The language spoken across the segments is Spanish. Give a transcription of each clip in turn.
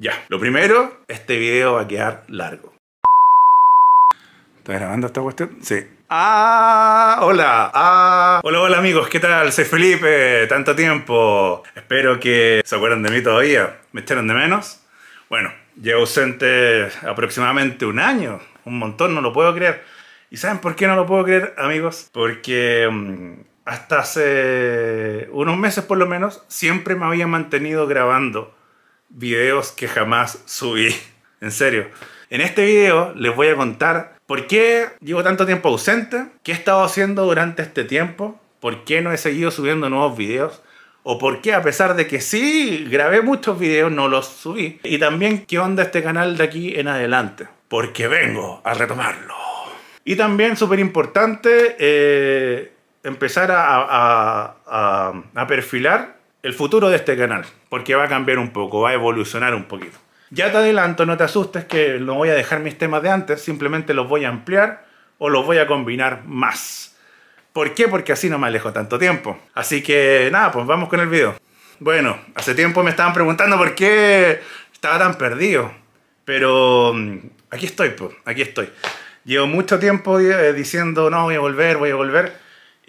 Ya, lo primero, este video va a quedar largo. ¿Estás grabando esta cuestión? Sí. ¡Ah! ¡Hola! ¡Ah! Hola, hola amigos, ¿qué tal? Soy Felipe, tanto tiempo. Espero que se acuerden de mí todavía. ¿Me echaron de menos? Bueno, llevo ausente aproximadamente un año. Un montón, no lo puedo creer. ¿Y saben por qué no lo puedo creer, amigos? Porque mm, hasta hace unos meses por lo menos siempre me había mantenido grabando videos que jamás subí. En serio. En este video les voy a contar por qué llevo tanto tiempo ausente, qué he estado haciendo durante este tiempo, por qué no he seguido subiendo nuevos videos, o por qué a pesar de que sí grabé muchos videos no los subí, y también qué onda este canal de aquí en adelante, porque vengo a retomarlo. Y también súper importante eh, empezar a perfilar el futuro de este canal, porque va a cambiar un poco, va a evolucionar un poquito. Ya te adelanto, no te asustes que no voy a dejar mis temas de antes, simplemente los voy a ampliar o los voy a combinar más. ¿Por qué? Porque así no me alejo tanto tiempo. Así que nada, pues vamos con el video. Bueno, hace tiempo me estaban preguntando por qué estaba tan perdido. Pero mm, aquí estoy, pues, aquí estoy. Llevo mucho tiempo eh, diciendo, no, voy a volver, voy a volver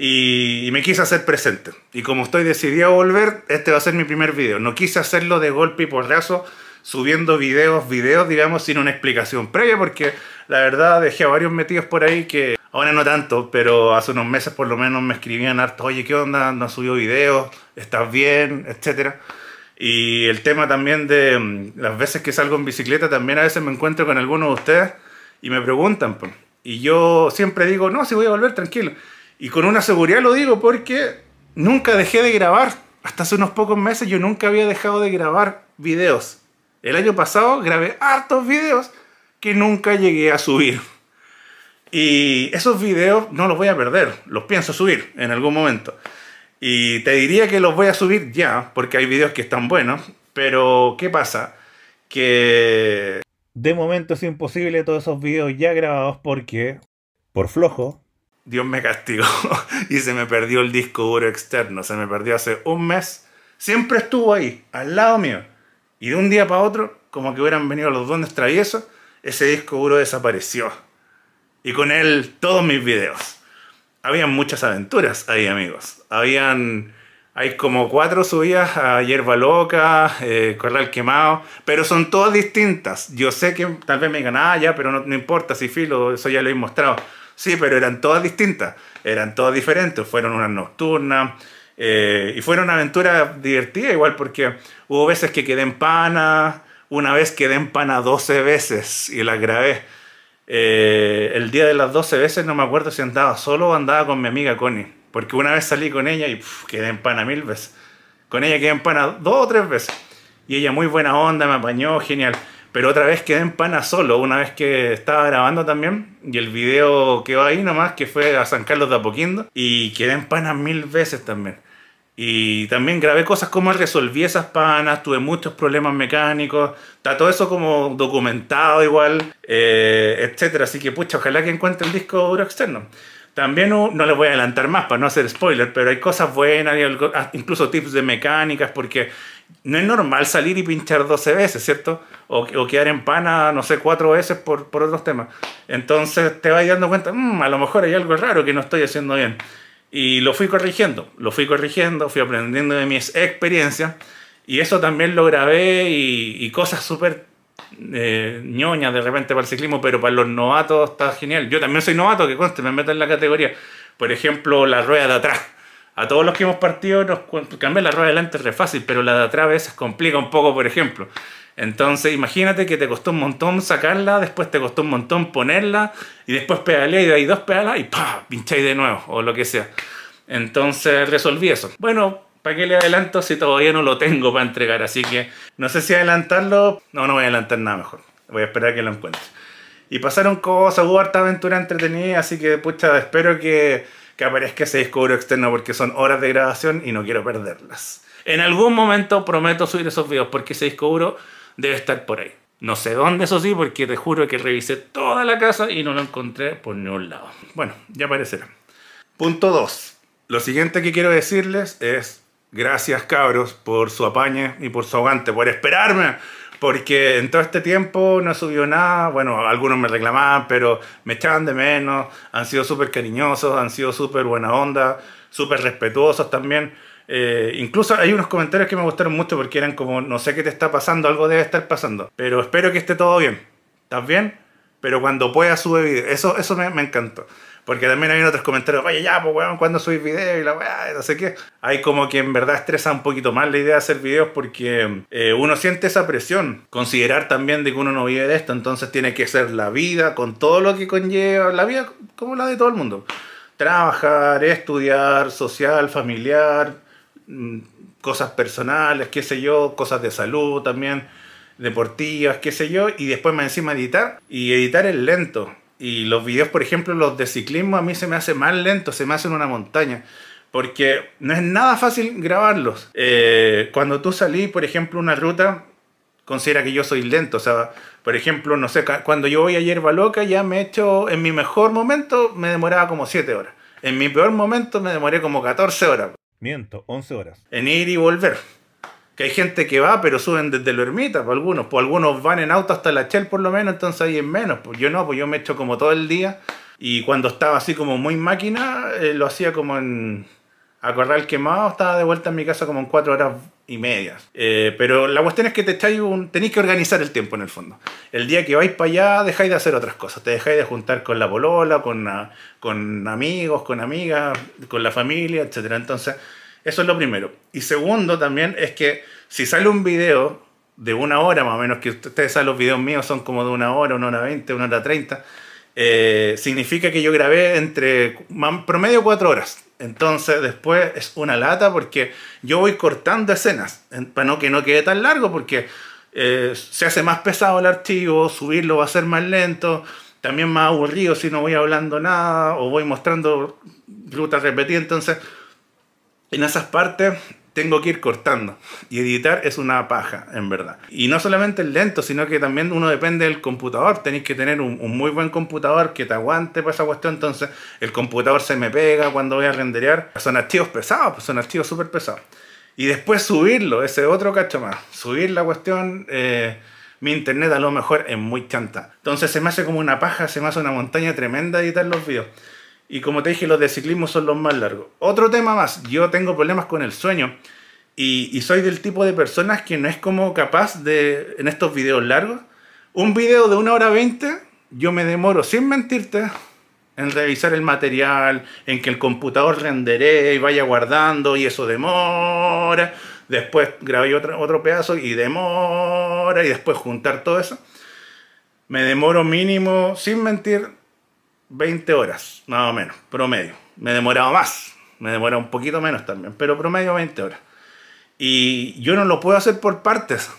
y, me quise hacer presente. Y como estoy decidido a volver, este va a ser mi primer video. No quise hacerlo de golpe y porrazo, subiendo videos, videos, digamos, sin una explicación previa, porque la verdad dejé a varios metidos por ahí que ahora no tanto, pero hace unos meses por lo menos me escribían harto, oye, ¿qué onda? ¿No has subido videos? ¿Estás bien? Etcétera. Y el tema también de mm, las veces que salgo en bicicleta, también a veces me encuentro con algunos de ustedes y me preguntan, y yo siempre digo, no, si voy a volver, tranquilo. Y con una seguridad lo digo porque nunca dejé de grabar. Hasta hace unos pocos meses yo nunca había dejado de grabar videos. El año pasado grabé hartos videos que nunca llegué a subir. Y esos videos no los voy a perder, los pienso subir en algún momento. Y te diría que los voy a subir ya, porque hay videos que están buenos, pero ¿qué pasa? Que... De momento es imposible todos esos videos ya grabados porque, por flojo, Dios me castigó y se me perdió el disco duro externo, se me perdió hace un mes, siempre estuvo ahí, al lado mío. Y de un día para otro, como que hubieran venido los dones traviesos, ese disco duro desapareció. Y con él todos mis videos. Habían muchas aventuras ahí, amigos. Habían... Hay como cuatro subidas a Hierba Loca, eh, Corral Quemado, pero son todas distintas. Yo sé que tal vez me ah, ya, pero no, no importa, si filo, eso ya lo he mostrado. Sí, pero eran todas distintas, eran todas diferentes, fueron unas nocturnas. Eh, y fueron aventura divertida igual porque hubo veces que quedé en pana, una vez quedé en pana 12 veces y la grabé. Eh, el día de las 12 veces no me acuerdo si andaba solo o andaba con mi amiga Connie, porque una vez salí con ella y quedé en pana mil veces. Con ella quedé en pana dos o tres veces. Y ella muy buena onda, me apañó, genial. Pero otra vez quedé en panas solo, una vez que estaba grabando también. Y el video quedó ahí nomás, que fue a San Carlos de Apoquindo. Y quedé en panas mil veces también. Y también grabé cosas como resolví esas panas, tuve muchos problemas mecánicos, está todo eso como documentado igual, etc. Eh, etcétera. Así que pucha, ojalá que encuentre el disco duro externo. También no, le les voy a adelantar más para no hacer spoiler, pero hay cosas buenas, ah, incluso tips de mecánicas, porque no es normal salir y pinchar 12 veces, ¿cierto? o, quedar en pana, no sé, cuatro veces por, otros temas. Entonces te vas dando cuenta, mm, a lo mejor hay algo raro que no estoy haciendo bien. Y lo fui corrigiendo, lo fui corrigiendo, fui aprendiendo de mis experiencias. Y eso también lo grabé y, cosas súper eh, ñoñas de repente para el ciclismo, pero para los novatos está genial. Yo también soy novato, que conste, me meto en la categoría. Por ejemplo, la rueda de atrás. A todos los que hemos partido nos cambiar la rueda de delante es re fácil, pero la de atrás a veces complica un poco, por ejemplo. Entonces, imagínate que te costó un montón sacarla, después te costó un montón ponerla, y después pedaleé y de ahí dos pedalas y pa, pincháis de nuevo, o lo que sea. Entonces resolví eso. Bueno, ¿para qué le adelanto si todavía no lo tengo para entregar? Así que no sé si adelantarlo. No, no voy a adelantar nada mejor. Voy a esperar que lo encuentre. Y pasaron cosas, hubo harta aventura entretenida, así que pucha, espero que, que aparezca ese disco duro externo porque son horas de grabación y no quiero perderlas. En algún momento prometo subir esos videos porque ese disco duro debe estar por ahí. No sé dónde, eso sí, porque te juro que revisé toda la casa y no lo encontré por ningún lado. Bueno, ya aparecerá. Punto 2. Lo siguiente que quiero decirles es gracias cabros por su apañe y por su aguante, por esperarme. Porque en todo este tiempo no subió nada, bueno, algunos me reclamaban, pero me echaban de menos, han sido súper cariñosos, han sido súper buena onda súper respetuosos también. Eh, incluso hay unos comentarios que me gustaron mucho porque eran como, no sé qué te está pasando, algo debe estar pasando, pero espero que esté todo bien. ¿Estás bien? Pero cuando pueda sube video. Eso, eso me, encantó. Porque también hay otros comentarios, vaya ya, pues weón, cuando subís video? Y la weá, no sé qué. Hay como que en verdad estresa un poquito más la idea de hacer videos porque eh, uno siente esa presión. Considerar también de que uno no vive de esto, entonces tiene que ser la vida con todo lo que conlleva, la vida como la de todo el mundo trabajar, estudiar, social, familiar, mm, cosas personales, qué sé yo, cosas de salud también, deportivas, qué sé yo, y después me encima editar, y editar es lento. Y los videos, por ejemplo, los de ciclismo a mí se me hace más lento, se me hacen una montaña porque no es nada fácil grabarlos. Eh, cuando tú salís, por ejemplo, una ruta, considera que yo soy lento, o sea, por ejemplo, no sé, cuando yo voy a hierba Loca ya me he hecho, en mi mejor momento me demoraba como 7 horas. En mi peor momento me demoré como 14 horas. Miento, 11 horas. En ir y volver. Que hay gente que va, pero suben desde la ermita, por pues, algunos. Por pues, algunos van en auto hasta la Chel, por lo menos, entonces ahí es menos. Pues yo no, pues yo me echo como todo el día. Y cuando estaba así como muy máquina, eh, lo hacía como en acordar el quemado, estaba de vuelta en mi casa como en cuatro horas y media eh, pero la cuestión es que te tenéis que organizar el tiempo en el fondo. El día que vais para allá dejáis de hacer otras cosas, te dejáis de juntar con la polola, con, ah, amigos, con amigas, con la familia, etc. Entonces, eso es lo primero. Y segundo también es que si sale un video de una hora más o menos, que ustedes saben los videos míos son como de una hora, una hora veinte, una hora treinta, eh, significa que yo grabé entre promedio cuatro horas entonces después es una lata porque yo voy cortando escenas para no que no quede tan largo porque eh, se hace más pesado el archivo, subirlo va a ser más lento, también más aburrido si no voy hablando nada o voy mostrando rutas repetidas. Entonces en esas partes tengo que ir cortando. Y editar es una paja, en verdad. Y no solamente el lento, sino que también uno depende del computador. Tenéis que tener un, muy buen computador que te aguante para esa cuestión. Entonces, el computador se me pega cuando voy a renderear. Son archivos pesados, pues, son archivos súper pesados. Y después subirlo, ese otro cacho más. Subir la cuestión. Eh, mi internet a lo mejor es muy chanta. Entonces se me hace como una paja, se me hace una montaña tremenda editar los videos. Y como te dije, los de ciclismo son los más largos. Otro tema más, yo tengo problemas con el sueño. Y, soy del tipo de personas que no es como capaz de, en estos videos largos, un video de una hora 20, yo me demoro, sin mentirte, en revisar el material, en que el computador renderé y vaya guardando y eso demora. Después grabé otro, otro pedazo y demora y después juntar todo eso. Me demoro mínimo, sin mentir, 20 horas, más o menos, promedio. Me demoraba más, me demora un poquito menos también, pero promedio 20 horas. Y yo no lo puedo hacer por partes.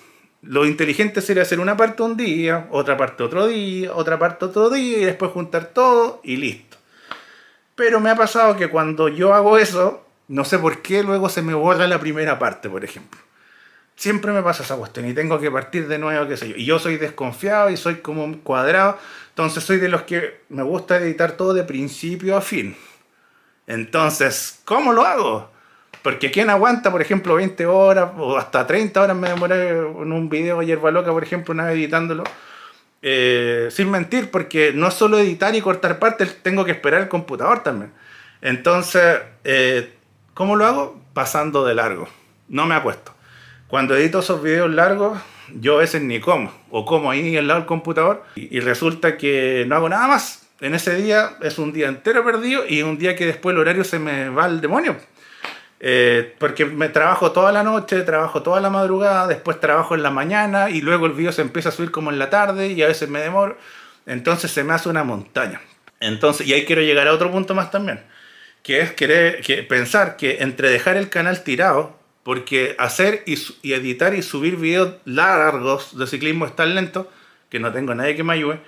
Lo inteligente sería hacer una parte un día, otra parte otro día, otra parte otro día y después juntar todo y listo. Pero me ha pasado que cuando yo hago eso, no sé por qué luego se me borra la primera parte, por ejemplo siempre me pasa esa cuestión y tengo que partir de nuevo, qué sé yo. Y yo soy desconfiado y soy como un cuadrado, entonces soy de los que me gusta editar todo de principio a fin. Entonces, ¿cómo lo hago? Porque ¿quién aguanta, por ejemplo, 20 horas o hasta 30 horas me demoré en un video hierba loca, por ejemplo, una editándolo? Eh, sin mentir, porque no solo editar y cortar partes, tengo que esperar el computador también. Entonces, eh, ¿cómo lo hago? Pasando de largo. No me acuesto. Cuando edito esos videos largos, yo a veces ni como, o como ahí al lado del computador, y, resulta que no hago nada más. En ese día es un día entero perdido y un día que después el horario se me va al demonio. Eh, porque me trabajo toda la noche, trabajo toda la madrugada, después trabajo en la mañana y luego el video se empieza a subir como en la tarde y a veces me demoro. Entonces se me hace una montaña. Entonces, y ahí quiero llegar a otro punto más también, que es querer, pensar que entre dejar el canal tirado porque hacer y, editar y subir videos largos de ciclismo es tan lento que no tengo nadie que me ayude.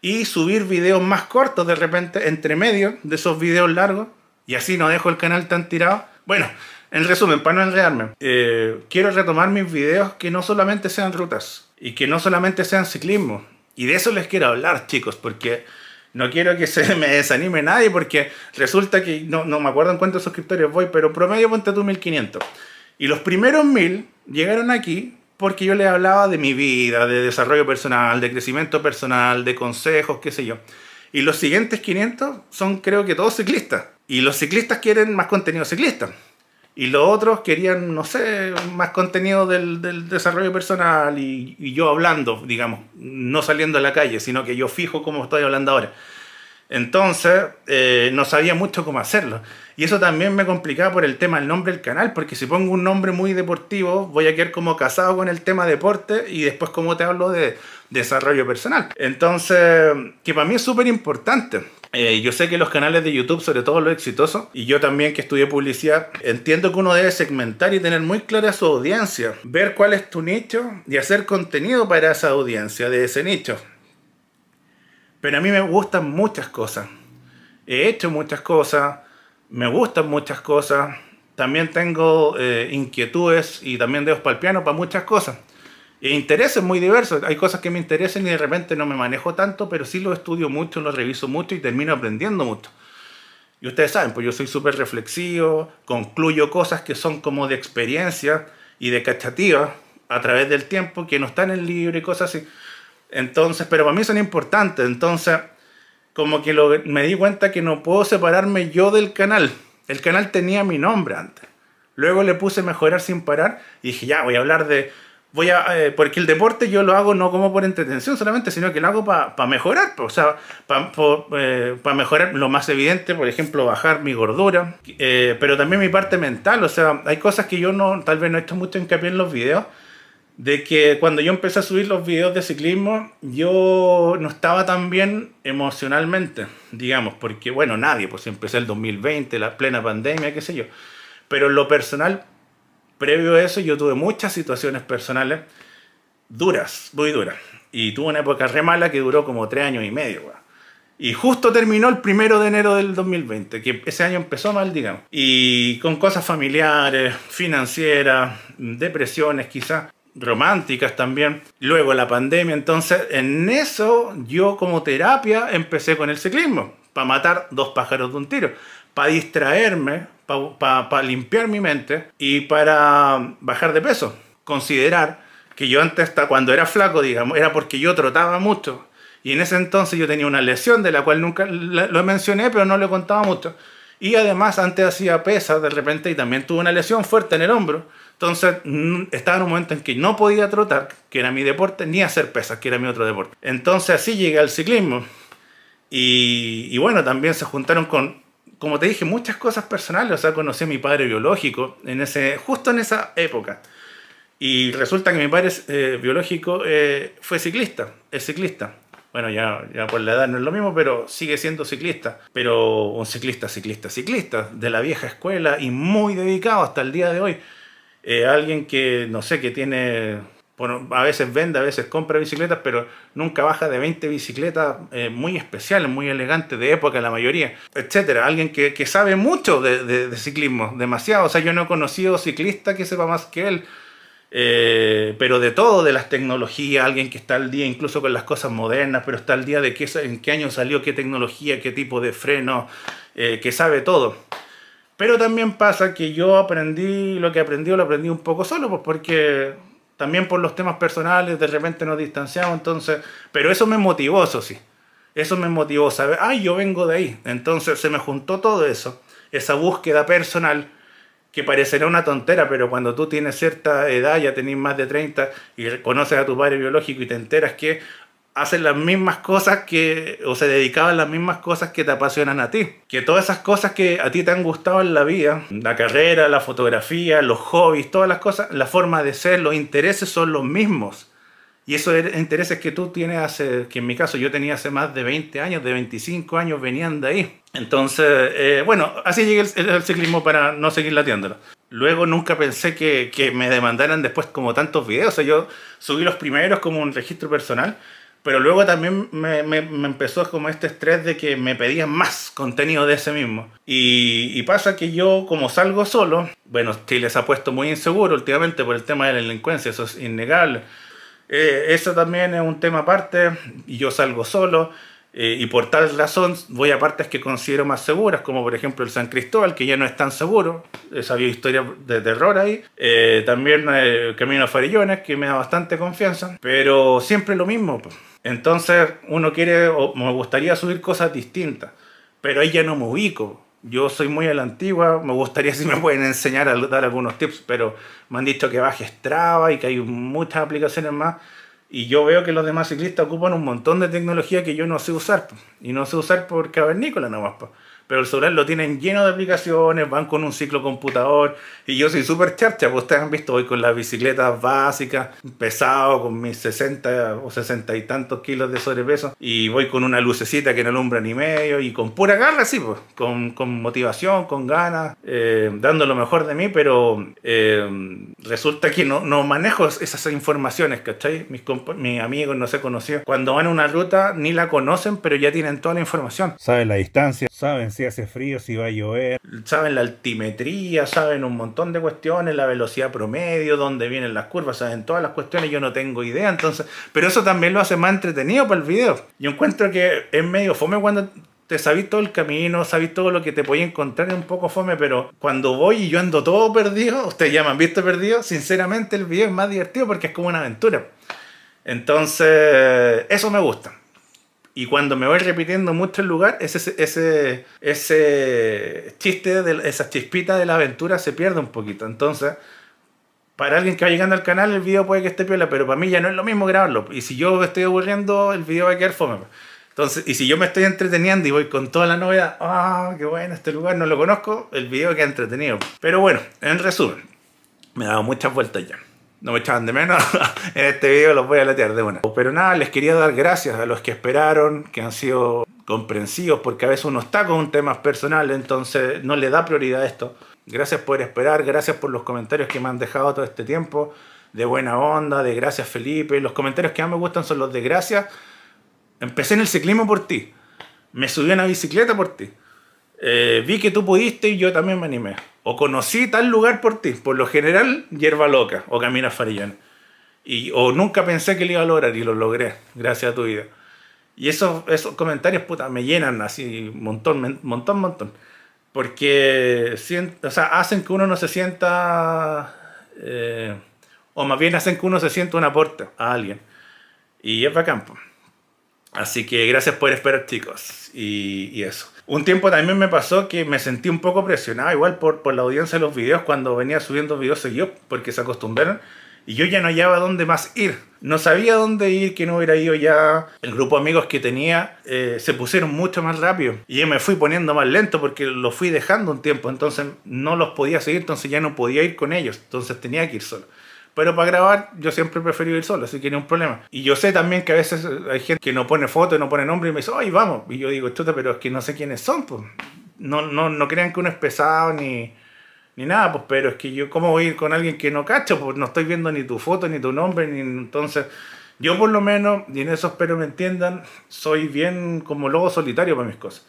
Y subir videos más cortos de repente, entre medio de esos videos largos. Y así no dejo el canal tan tirado. Bueno, en resumen, para no enredarme, eh, quiero retomar mis videos que no solamente sean rutas y que no solamente sean ciclismo. Y de eso les quiero hablar, chicos, porque no quiero que se me desanime nadie, porque resulta que no, no me acuerdo en cuántos suscriptores voy, pero promedio ponte tú 1500. Y los primeros mil llegaron aquí porque yo les hablaba de mi vida, de desarrollo personal, de crecimiento personal, de consejos, qué sé yo. Y los siguientes 500 son creo que todos ciclistas. Y los ciclistas quieren más contenido ciclista. Y los otros querían, no sé, más contenido del, desarrollo personal y, yo hablando, digamos, no saliendo a la calle, sino que yo fijo como estoy hablando ahora. Entonces, eh, no sabía mucho cómo hacerlo. Y eso también me complicaba por el tema del nombre del canal, porque si pongo un nombre muy deportivo, voy a quedar como casado con el tema deporte y después como te hablo de desarrollo personal. Entonces, que para mí es súper importante. Eh, yo sé que los canales de YouTube, sobre todo los exitosos, y yo también que estudié publicidad, entiendo que uno debe segmentar y tener muy clara su audiencia, ver cuál es tu nicho y hacer contenido para esa audiencia de ese nicho. Pero a mí me gustan muchas cosas. He hecho muchas cosas, me gustan muchas cosas, también tengo eh, inquietudes y también dedos para el piano para muchas cosas. E intereses muy diversos, hay cosas que me interesan y de repente no me manejo tanto, pero sí lo estudio mucho, lo reviso mucho y termino aprendiendo mucho. Y ustedes saben, pues yo soy súper reflexivo, concluyo cosas que son como de experiencia y de cachativa a través del tiempo, que no están en el libro y cosas así. Entonces, pero para mí son importantes. Entonces, como que lo, me di cuenta que no puedo separarme yo del canal. El canal tenía mi nombre antes. Luego le puse mejorar sin parar y dije, ya, voy a hablar de... Voy a, eh, porque el deporte yo lo hago no como por entretención solamente, sino que lo hago para mejorar, pues, o sea, para eh, mejorar lo más evidente, por ejemplo, bajar mi gordura, eh, pero también mi parte mental, o sea, hay cosas que yo no, tal vez no he hecho mucho hincapié en los videos, de que cuando yo empecé a subir los videos de ciclismo, yo no estaba tan bien emocionalmente, digamos, porque bueno, nadie, pues empecé el 2020, la plena pandemia, qué sé yo. Pero en lo personal, previo a eso, yo tuve muchas situaciones personales duras, muy duras. Y tuve una época re mala que duró como tres años y medio, Y justo terminó el primero de enero del 2020, que ese año empezó mal, digamos. Y con cosas familiares, financieras, depresiones quizás románticas también. Luego la pandemia, entonces en eso yo como terapia empecé con el ciclismo, para matar dos pájaros de un tiro, para distraerme, para limpiar mi mente y para bajar de peso. Considerar que yo antes, hasta cuando era flaco, digamos, era porque yo trotaba mucho. Y en ese entonces yo tenía una lesión de la cual nunca lo mencioné, pero no lo contaba mucho. Y además antes hacía pesas de repente y también tuve una lesión fuerte en el hombro entonces estaba en un momento en que no podía trotar, que era mi deporte, ni hacer pesas, que era mi otro deporte. Entonces así llegué al ciclismo. Y, bueno, también se juntaron con, como te dije, muchas cosas personales. O sea, conocí a mi padre biológico en ese, justo en esa época. Y resulta que mi padre eh, biológico eh, fue ciclista, es ciclista. Bueno, ya, ya por la edad no es lo mismo, pero sigue siendo ciclista. Pero un ciclista, ciclista, ciclista, de la vieja escuela y muy dedicado hasta el día de hoy. Eh, alguien que, no sé, que tiene, a veces vende, a veces compra bicicletas, pero nunca baja de 20 bicicletas eh, muy especiales, muy elegantes, de época la mayoría, etcétera. Alguien que, sabe mucho de, ciclismo, demasiado. O sea, yo no he conocido ciclista que sepa más que él. Eh, pero de todo, de las tecnologías, alguien que está al día incluso con las cosas modernas, pero está al día de qué, en qué año salió, qué tecnología, qué tipo de freno, que sabe todo. Pero también pasa que yo aprendí, lo que aprendí lo aprendí un poco solo, pues porque también por los temas personales de repente nos distanciamos, entonces, pero eso me motivó, eso sí. Eso me motivó, saber, ay, yo vengo de ahí. Entonces se me juntó todo eso, esa búsqueda personal, que parecerá una tontera, pero cuando tú tienes cierta edad, ya tenés más de 30 y conoces a tu padre biológico y te enteras que, hacen las mismas cosas que, o se dedicaban a las mismas cosas que te apasionan a ti. Que todas esas cosas que a ti te han gustado en la vida, la carrera, la fotografía, los hobbies, todas las cosas, la forma de ser, los intereses son los mismos. Y esos er-, intereses que tú tienes hace, que en mi caso yo tenía hace más de 20 años, de 25 años, venían de ahí. Entonces, eh, bueno, así llegué al ciclismo para no seguir latiéndolo. Luego nunca pensé que, que me demandaran después como tantos videos. O sea, yo subí los primeros como un registro personal pero luego también me, empezó como este estrés de que me pedían más contenido de ese mismo. Y, pasa que yo, como salgo solo, bueno, Chile se ha puesto muy inseguro últimamente por el tema de la delincuencia, eso es innegable. Eh, eso también es un tema aparte, y yo salgo solo. Eh, y por tal razón voy a partes que considero más seguras, como por ejemplo el San Cristóbal, que ya no es tan seguro, esa había historia de terror ahí, eh, también el Camino a Farillones, que me da bastante confianza, pero siempre lo mismo. Entonces uno quiere, o me gustaría subir cosas distintas, pero ahí ya no me ubico. Yo soy muy a la antigua, me gustaría si me pueden enseñar a dar algunos tips, pero me han dicho que baje Strava y que hay muchas aplicaciones más. Y yo veo que los demás ciclistas ocupan un montón de tecnología que yo no sé usar. Y no sé usar por cavernícola nomás. Pero el celular lo tienen lleno de aplicaciones, van con un ciclo computador. Y yo soy súper charcha, pues ustedes han visto voy con las bicicletas básicas, pesado, con mis 60 o 60 y tantos kilos de sobrepeso. Y voy con una lucecita que no alumbra ni medio y con pura garra, sí, pues, con, con, motivación, con ganas, eh, dando lo mejor de mí, pero eh, resulta que no, no manejo esas informaciones, ¿cachai? Mis, mis amigos no se conocían. Cuando van a una ruta ni la conocen, pero ya tienen toda la información. Saben la distancia, saben si hace frío, si va a llover. Saben la altimetría, saben un montón de cuestiones, la velocidad promedio, dónde vienen las curvas, saben todas las cuestiones, yo no tengo idea, entonces, pero eso también lo hace más entretenido para el video. Yo encuentro que es medio fome cuando te sabes todo el camino, sabes todo lo que te podía encontrar, es un poco fome, pero cuando voy y yo ando todo perdido, ustedes ya me han visto perdido, sinceramente el video es más divertido porque es como una aventura. Entonces, eso me gusta. Y cuando me voy repitiendo mucho el lugar, ese, ese, ese chiste, de, esa chispita de la aventura se pierde un poquito. Entonces, para alguien que va llegando al canal, el video puede que esté piola, pero para mí ya no es lo mismo grabarlo. Y si yo estoy aburriendo, el video va a quedar fome. Entonces, y si yo me estoy entreteniendo y voy con toda la novedad, ah, qué bueno, este lugar no lo conozco, el video queda entretenido. Pero bueno, en resumen, me he dado muchas vueltas ya no me echaban de menos en este video, los voy a latear de una. Pero nada, les quería dar gracias a los que esperaron, que han sido comprensivos, porque a veces uno está con un tema personal, entonces no le da prioridad a esto. Gracias por esperar, gracias por los comentarios que me han dejado todo este tiempo, de buena onda, de gracias Felipe. Los comentarios que más me gustan son los de gracias. Empecé en el ciclismo por ti, me subí a una bicicleta por ti, eh, vi que tú pudiste y yo también me animé o conocí tal lugar por ti. Por lo general, hierba loca o caminas farillón. Y, o nunca pensé que lo iba a lograr y lo logré, gracias a tu vida. Y esos, esos comentarios, puta, me llenan así, montón, montón, montón. Porque o hacen que uno no se sienta, eh, o más bien hacen que uno se sienta un aporte a alguien. Y es campo Así que gracias por esperar, chicos. y eso. Un tiempo también me pasó que me sentí un poco presionado igual por, la audiencia de los videos cuando venía subiendo videos yo porque se acostumbraron y yo ya no hallaba dónde más ir. No sabía dónde ir, que no hubiera ido ya. El grupo de amigos que tenía eh, se pusieron mucho más rápido. Y yo me fui poniendo más lento porque los fui dejando un tiempo. Entonces no los podía seguir, entonces ya no podía ir con ellos. Entonces tenía que ir solo. Pero para grabar yo siempre he preferido ir solo, así que no un problema. Y yo sé también que a veces hay gente que no pone foto, no pone nombre y me dice, ¡ay, vamos! Y yo digo, chuta, pero es que no sé quiénes son, pues. No, no, no crean que uno es pesado ni, ni nada, pues, pero es que yo, ¿cómo voy a ir con alguien que no cacho? Pues no estoy viendo ni tu foto, ni tu nombre, ni entonces. Yo por lo menos, y en eso espero me entiendan, soy bien como lobo solitario para mis cosas.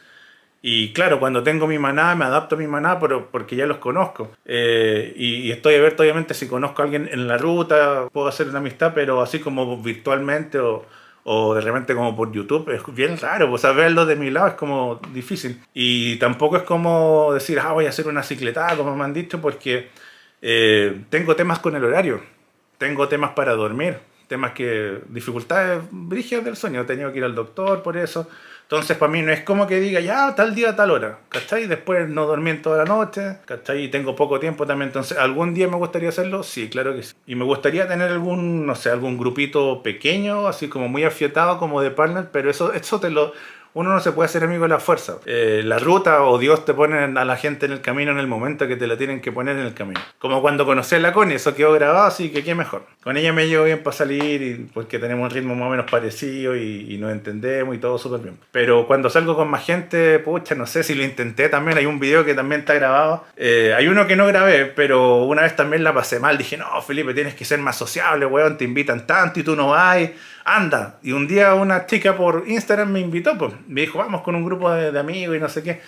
Y claro, cuando tengo mi maná, me adapto a mi maná pero, porque ya los conozco. Eh, y, estoy estoy abierto, obviamente, si conozco a alguien en la ruta, puedo hacer una amistad, pero así como virtualmente o, o de repente como por YouTube, es bien raro. pues sea, verlo de mi lado es como difícil. Y tampoco es como decir, ah, voy a hacer una cicletada, como me han dicho, porque eh, tengo temas con el horario, tengo temas para dormir, temas que. dificultades brígidas del sueño. He tenido que ir al doctor por eso entonces, para mí no es como que diga, ya, tal día, tal hora, ¿cachai? Después no dormí en toda la noche, ¿cachai? Y tengo poco tiempo también, entonces, ¿algún día me gustaría hacerlo? Sí, claro que sí. Y me gustaría tener algún, no sé, algún grupito pequeño, así como muy afiatado, como de partner, pero eso, eso te lo uno no se puede hacer amigo de la fuerza. Eh, la ruta o Dios te pone a la gente en el camino en el momento que te la tienen que poner en el camino. Como cuando conocí a la Connie, eso quedó grabado, así que qué mejor. Con ella me llevo bien para salir y porque tenemos un ritmo más o menos parecido y, nos entendemos y todo súper bien. Pero cuando salgo con más gente, pucha, no sé si lo intenté también. Hay un video que también está grabado. Eh, hay uno que no grabé, pero una vez también la pasé mal. Dije, no, Felipe, tienes que ser más sociable, weón, te invitan tanto y tú no vas anda. Y un día una chica por Instagram me invitó, pues, me dijo, vamos con un grupo de, amigos y no sé qué.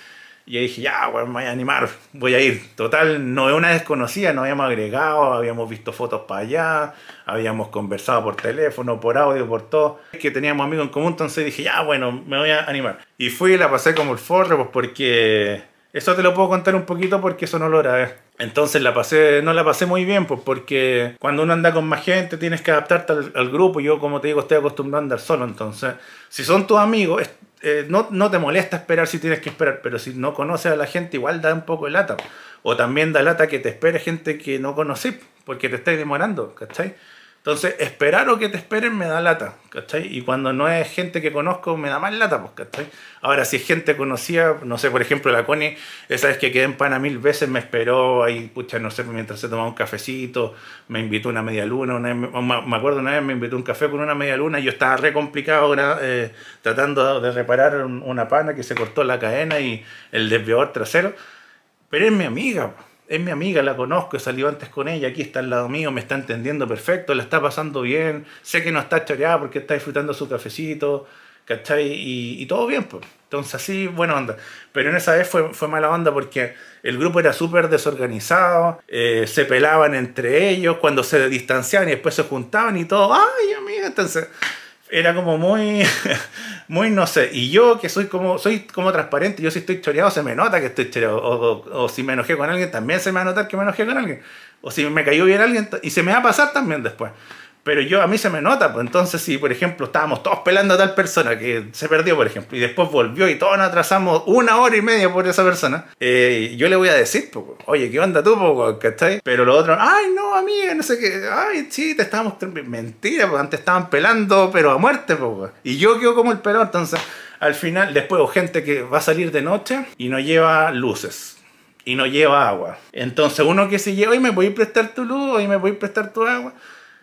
Y yo dije, ya, bueno, me voy a animar, voy a ir. Total, no es una desconocida, no habíamos agregado, habíamos visto fotos para allá, habíamos conversado por teléfono, por audio, por todo. Es que teníamos amigos en común, entonces dije, ya, bueno, me voy a animar. Y fui, y la pasé como el forro, pues porque... Eso te lo puedo contar un poquito porque eso no lo grabé. Entonces la pasé, no la pasé muy bien, pues, porque cuando uno anda con más gente tienes que adaptarte al, grupo. Yo, como te digo, estoy acostumbrado a andar solo. Entonces, si son tus amigos, eh, no, no, te molesta esperar si tienes que esperar, pero si no conoces a la gente, igual da un poco de lata. O también da lata que te espere gente que no conocí porque te estáis demorando, ¿cachai? Entonces, esperar o que te esperen me da lata, ¿cachai? Y cuando no es gente que conozco, me da más lata, pues, ¿cachai? Ahora, si es gente conocida, no sé, por ejemplo, la Connie, esa vez que quedé en Pana mil veces, me esperó ahí, pucha, no sé, mientras se tomaba un cafecito, me invitó una media luna, me acuerdo una vez me invitó un café con una media luna y yo estaba re complicado eh, tratando de reparar una pana que se cortó la cadena y el desviador trasero, pero es mi amiga, es mi amiga, la conozco, salido antes con ella, aquí está al lado mío, me está entendiendo perfecto, la está pasando bien, sé que no está choreada porque está disfrutando su cafecito, ¿cachai? Y, todo bien, pues. Entonces así, buena onda. Pero en esa vez fue, mala onda porque el grupo era súper desorganizado, eh, se pelaban entre ellos, cuando se distanciaban y después se juntaban y todo, ay amiga, entonces era como muy, muy no sé. Y yo que soy como, soy como transparente, yo si estoy choreado se me nota que estoy choreado. O, o, si me enojé con alguien también se me va a notar que me enojé con alguien. O si me cayó bien alguien y se me va a pasar también después pero yo a mí se me nota, pues entonces si por ejemplo estábamos todos pelando a tal persona que se perdió por ejemplo y después volvió y todos nos atrasamos una hora y media por esa persona, eh, yo le voy a decir, pues, oye, ¿qué onda tú? Pues, Pero los otros, ay no, amiga, no sé qué, ay sí, te estábamos... Mentira, pues antes estaban pelando pero a muerte, pues, y yo quedo como el pelo entonces al final después o gente que va a salir de noche y no lleva luces y no lleva agua. Entonces uno que se lleva, oye, me voy a prestar tu luz, y me voy a prestar tu agua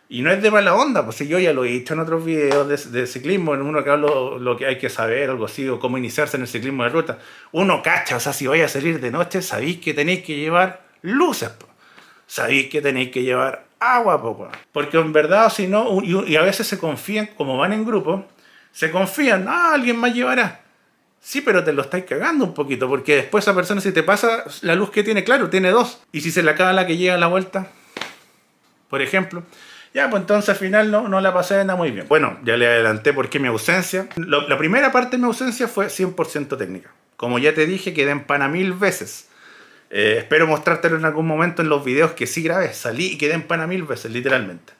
y no es de mala onda, pues si yo ya lo he dicho en otros videos de, ciclismo, en uno que hablo lo que hay que saber, algo así, o cómo iniciarse en el ciclismo de ruta. Uno cacha, o sea, si vais a salir de noche, sabéis que tenéis que llevar luces, sabéis que tenéis que llevar agua, porque en verdad, si no, y, y a veces se confían, como van en grupo, se confían, ah, alguien más llevará. Sí, pero te lo estáis cagando un poquito, porque después esa persona, si te pasa la luz que tiene, claro, tiene dos. Y si se le acaba la que llega a la vuelta, por ejemplo. Ya, pues entonces al final no, no la pasé nada muy bien. Bueno, ya le adelanté por qué mi ausencia. la primera parte de mi ausencia fue 100% técnica. Como ya te dije, quedé en pana mil veces. Eh, espero mostrártelo en algún momento en los videos que sí grabé. Salí y quedé en pana mil veces, literalmente.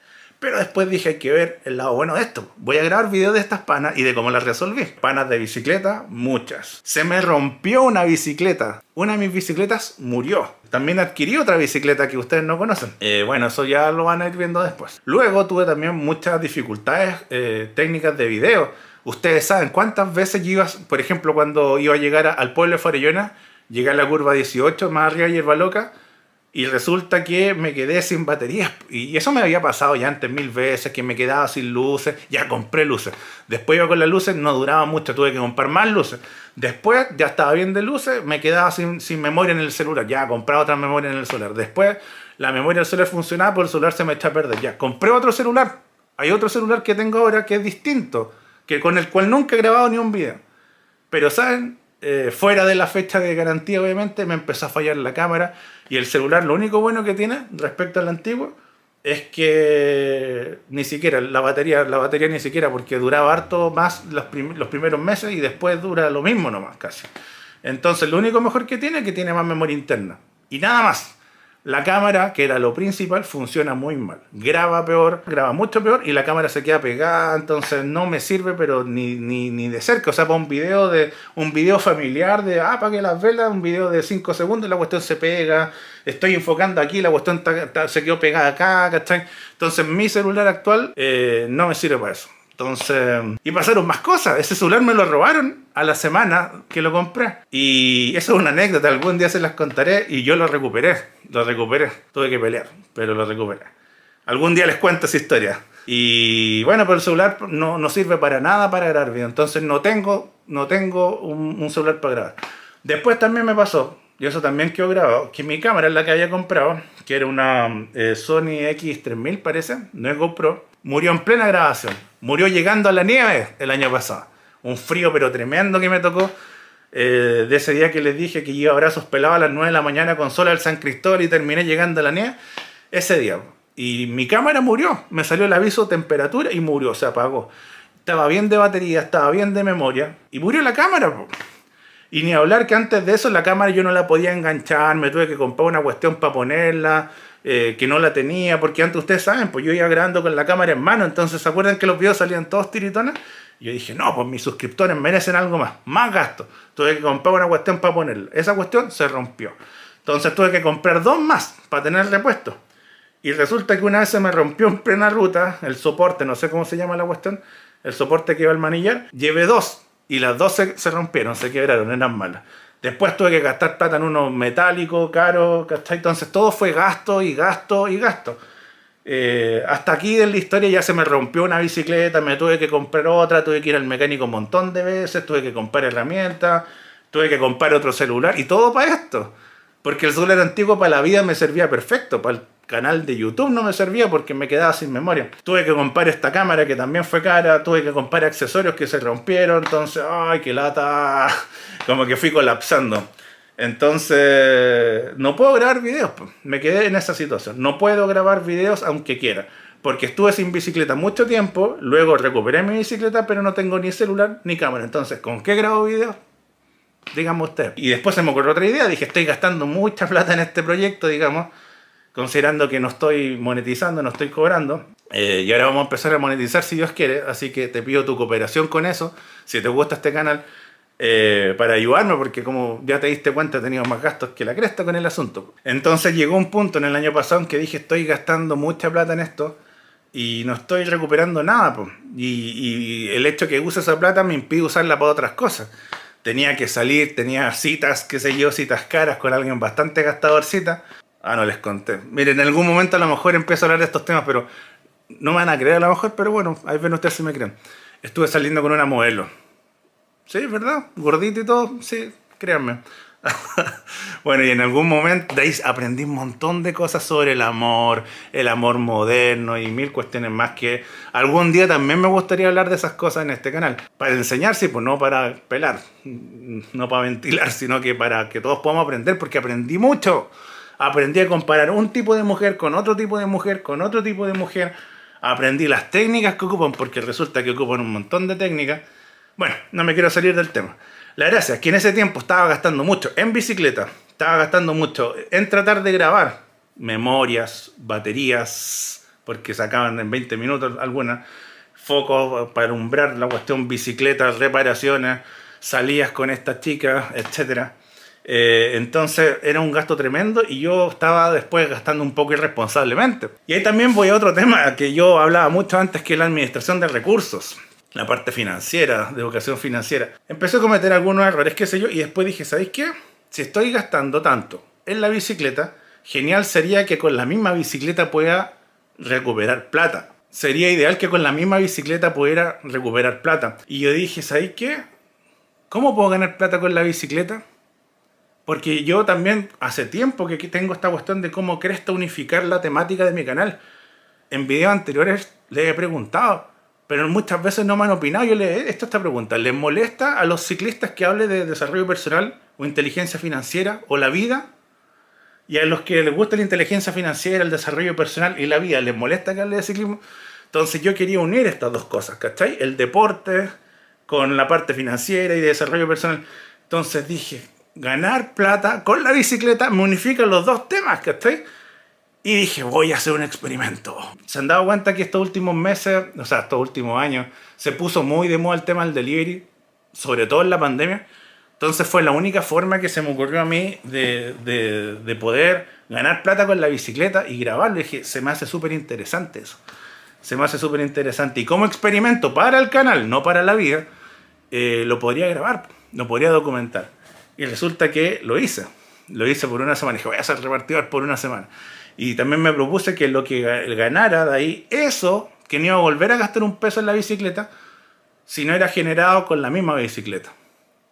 Pero después dije, hay que ver el lado bueno de esto. Voy a grabar videos de estas panas y de cómo las resolví. Panas de bicicleta, muchas. Se me rompió una bicicleta. Una de mis bicicletas murió. También adquirí otra bicicleta que ustedes no conocen. Eh, bueno, eso ya lo van a ir viendo después. Luego tuve también muchas dificultades eh, técnicas de video. Ustedes saben cuántas veces yo iba, por ejemplo, cuando iba a llegar al pueblo de Farellona, llegué a la curva 18, más arriba y hierba Loca, y resulta que me quedé sin baterías. Y eso me había pasado ya antes mil veces, que me quedaba sin luces. Ya compré luces. Después iba con las luces, no duraba mucho, tuve que comprar más luces. Después ya estaba bien de luces, me quedaba sin, memoria en el celular. Ya compré otra memoria en el celular. Después la memoria del celular funcionaba, pero el celular se me está a perder. Ya compré otro celular. Hay otro celular que tengo ahora que es distinto, que con el cual nunca he grabado ni un video. Pero saben, eh, fuera de la fecha de garantía, obviamente, me empezó a fallar la cámara y el celular, lo único bueno que tiene respecto al antiguo es que ni siquiera la batería, la batería ni siquiera, porque duraba harto más los, los primeros meses y después dura lo mismo nomás casi. Entonces, lo único mejor que tiene es que tiene más memoria interna y nada más. La cámara, que era lo principal, funciona muy mal. Graba peor, graba mucho peor y la cámara se queda pegada, entonces no me sirve, pero ni, ni, de cerca. O sea, para un video de un video familiar de ah, para que las velas, un video de 5 segundos, la cuestión se pega, estoy enfocando aquí, la cuestión se quedó pegada acá, ¿cachai? Entonces mi celular actual eh, no me sirve para eso. Entonces, y pasaron más cosas. Ese celular me lo robaron a la semana que lo compré. Y eso es una anécdota, algún día se las contaré y yo lo recuperé, lo recuperé. Tuve que pelear, pero lo recuperé. Algún día les cuento esa historia. Y bueno, pero el celular no, no sirve para nada para grabar video. Entonces no tengo, no tengo un, celular para grabar. Después también me pasó, y eso también quedó grabado, que mi cámara es la que había comprado, que era una eh, Sony X3000 parece, no es GoPro murió en plena grabación. Murió llegando a la nieve el año pasado. Un frío pero tremendo que me tocó. Eh, de ese día que les dije que iba a brazos pelados a las 9 de la mañana con sola del San Cristóbal y terminé llegando a la nieve. Ese día. Y mi cámara murió. Me salió el aviso de temperatura y murió. Se apagó. Estaba bien de batería, estaba bien de memoria. Y murió la cámara. Y ni hablar que antes de eso la cámara yo no la podía enganchar. Me tuve que comprar una cuestión para ponerla. Eh, que no la tenía, porque antes ustedes saben, pues yo iba grabando con la cámara en mano, entonces se acuerdan que los videos salían todos tiritonas. Yo dije, no, pues mis suscriptores merecen algo más, más gasto. Tuve que comprar una cuestión para ponerla. Esa cuestión se rompió. Entonces tuve que comprar dos más para tener repuesto Y resulta que una vez se me rompió en plena ruta el soporte, no sé cómo se llama la cuestión, el soporte que iba al manillar. Llevé dos y las dos se, se rompieron, se quebraron, eran malas. Después tuve que gastar plata en uno metálico, caro, Entonces todo fue gasto y gasto y gasto. Eh, hasta aquí en la historia ya se me rompió una bicicleta, me tuve que comprar otra, tuve que ir al mecánico un montón de veces, tuve que comprar herramientas, tuve que comprar otro celular y todo para esto. Porque el celular antiguo para la vida me servía perfecto, para el canal de YouTube no me servía porque me quedaba sin memoria. Tuve que comprar esta cámara que también fue cara, tuve que comprar accesorios que se rompieron, entonces, ay, qué lata, como que fui colapsando. Entonces, no puedo grabar videos, me quedé en esa situación. No puedo grabar videos aunque quiera, porque estuve sin bicicleta mucho tiempo, luego recuperé mi bicicleta, pero no tengo ni celular ni cámara. Entonces, ¿con qué grabo videos? Dígame usted. Y después se me ocurrió otra idea, dije, estoy gastando mucha plata en este proyecto, digamos considerando que no estoy monetizando, no estoy cobrando. Eh, y ahora vamos a empezar a monetizar si Dios quiere, así que te pido tu cooperación con eso, si te gusta este canal, eh, para ayudarme, porque como ya te diste cuenta he tenido más gastos que la cresta con el asunto. Entonces llegó un punto en el año pasado en que dije estoy gastando mucha plata en esto y no estoy recuperando nada, y, el hecho que use esa plata me impide usarla para otras cosas. Tenía que salir, tenía citas, qué sé yo, citas caras con alguien bastante gastadorcita Ah, no les conté. Miren, en algún momento a lo mejor empiezo a hablar de estos temas, pero no me van a creer a lo mejor, pero bueno, ahí ven ustedes si me creen. Estuve saliendo con una modelo. Sí, ¿verdad? Gordita y todo, sí, créanme. bueno, y en algún momento de ahí aprendí un montón de cosas sobre el amor, el amor moderno y mil cuestiones más que algún día también me gustaría hablar de esas cosas en este canal. Para enseñar, sí, pues no para pelar, no para ventilar, sino que para que todos podamos aprender, porque aprendí mucho aprendí a comparar un tipo de mujer con otro tipo de mujer, con otro tipo de mujer. Aprendí las técnicas que ocupan, porque resulta que ocupan un montón de técnicas. Bueno, no me quiero salir del tema. La gracia es que en ese tiempo estaba gastando mucho en bicicleta, estaba gastando mucho en tratar de grabar memorias, baterías, porque sacaban en 20 minutos algunas, focos para alumbrar la cuestión, bicicletas, reparaciones, salidas con estas chicas, etcétera eh, entonces era un gasto tremendo y yo estaba después gastando un poco irresponsablemente. Y ahí también voy a otro tema que yo hablaba mucho antes que la administración de recursos la parte financiera, de educación financiera. Empecé a cometer algunos errores, qué sé yo, y después dije, ¿sabéis qué? Si estoy gastando tanto en la bicicleta, genial sería que con la misma bicicleta pueda recuperar plata. Sería ideal que con la misma bicicleta pudiera recuperar plata. Y yo dije, ¿sabéis qué? ¿Cómo puedo ganar plata con la bicicleta? Porque yo también hace tiempo que tengo esta cuestión de cómo cresta unificar la temática de mi canal. En videos anteriores les he preguntado, pero muchas veces no me han opinado. Yo les he hecho esta pregunta. ¿Les molesta a los ciclistas que hable de desarrollo personal o inteligencia financiera o la vida? Y a los que les gusta la inteligencia financiera, el desarrollo personal y la vida, ¿les molesta que hable de ciclismo? Entonces yo quería unir estas dos cosas, ¿cachai? El deporte con la parte financiera y de desarrollo personal. Entonces dije, ganar plata con la bicicleta me unifican los dos temas, que estoy Y dije, voy a hacer un experimento. Se han dado cuenta que estos últimos meses, o sea, estos últimos años, se puso muy de moda el tema del delivery, sobre todo en la pandemia. Entonces fue la única forma que se me ocurrió a mí de, de, poder ganar plata con la bicicleta y grabarlo. Y dije, se me hace súper interesante eso. Se me hace súper interesante. Y como experimento para el canal, no para la vida, eh, lo podría grabar, lo podría documentar. Y resulta que lo hice. Lo hice por una semana. Dije, voy a ser repartidor por una semana. Y también me propuse que lo que ganara de ahí, eso, que no iba a volver a gastar un peso en la bicicleta, si no era generado con la misma bicicleta.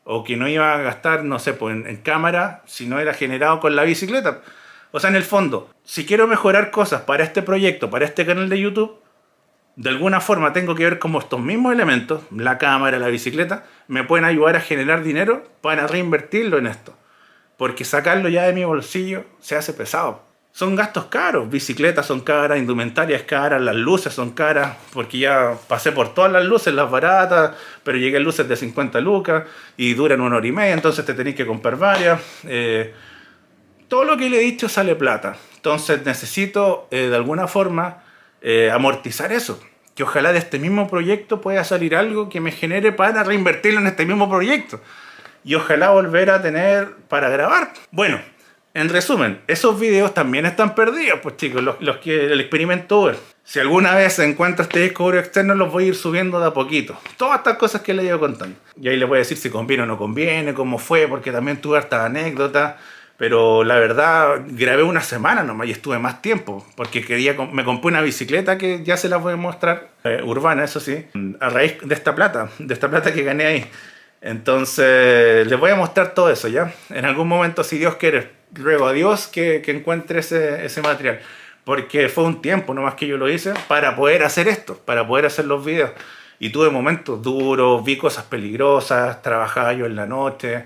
O que no iba a gastar, no sé, pues, en cámara, si no era generado con la bicicleta. O sea, en el fondo, si quiero mejorar cosas para este proyecto, para este canal de YouTube, de alguna forma tengo que ver cómo estos mismos elementos, la cámara, la bicicleta, me pueden ayudar a generar dinero para reinvertirlo en esto. Porque sacarlo ya de mi bolsillo se hace pesado. Son gastos caros, bicicletas son caras, indumentarias caras, las luces son caras, porque ya pasé por todas las luces, las baratas, pero llegué a luces de 50 lucas y duran una hora y media, entonces te tenéis que comprar varias. Eh, todo lo que le he dicho sale plata, entonces necesito eh, de alguna forma eh, amortizar eso. Que ojalá de este mismo proyecto pueda salir algo que me genere para reinvertirlo en este mismo proyecto. Y ojalá volver a tener para grabar. Bueno, en resumen, esos videos también están perdidos, pues chicos, los, que el experimento Uber. Si alguna vez encuentro este disco externo, los voy a ir subiendo de a poquito. Todas estas cosas que les he contando. Y ahí les voy a decir si conviene o no conviene, cómo fue, porque también tuve estas anécdotas. Pero la verdad, grabé una semana nomás y estuve más tiempo, porque quería, me compré una bicicleta que ya se la voy a mostrar, eh, urbana, eso sí, a raíz de esta plata, de esta plata que gané ahí. Entonces, les voy a mostrar todo eso ya. En algún momento, si Dios quiere, ruego a Dios que, encuentre ese, ese material. Porque fue un tiempo nomás que yo lo hice para poder hacer esto, para poder hacer los videos. Y tuve momentos duros, vi cosas peligrosas, trabajaba yo en la noche,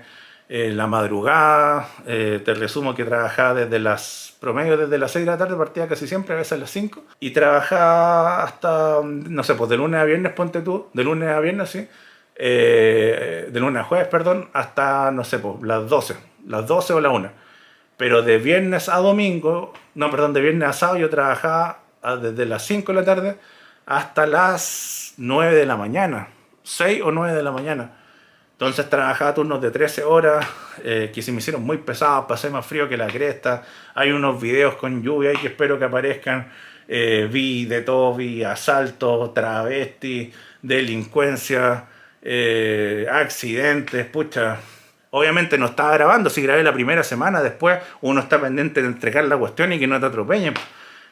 en la madrugada, eh, te resumo que trabajaba desde las, promedio desde las 6 de la tarde, partía casi siempre, a veces a las 5, y trabajaba hasta, no sé, pues de lunes a viernes, ponte tú, de lunes a viernes, sí, eh, de lunes a jueves, perdón, hasta, no sé, pues las 12, las 12 o la 1. Pero de viernes a domingo, no, perdón, de viernes a sábado yo trabajaba ah, desde las 5 de la tarde hasta las 9 de la mañana, 6 o 9 de la mañana entonces trabajaba turnos de 13 horas, eh, que se me hicieron muy pesados, pasé más frío que la cresta. Hay unos videos con lluvia y que espero que aparezcan. Eh, vi de todo, vi asaltos, travestis, delincuencia, eh, accidentes, pucha. Obviamente no estaba grabando, si grabé la primera semana, después uno está pendiente de entregar la cuestión y que no te atropellen.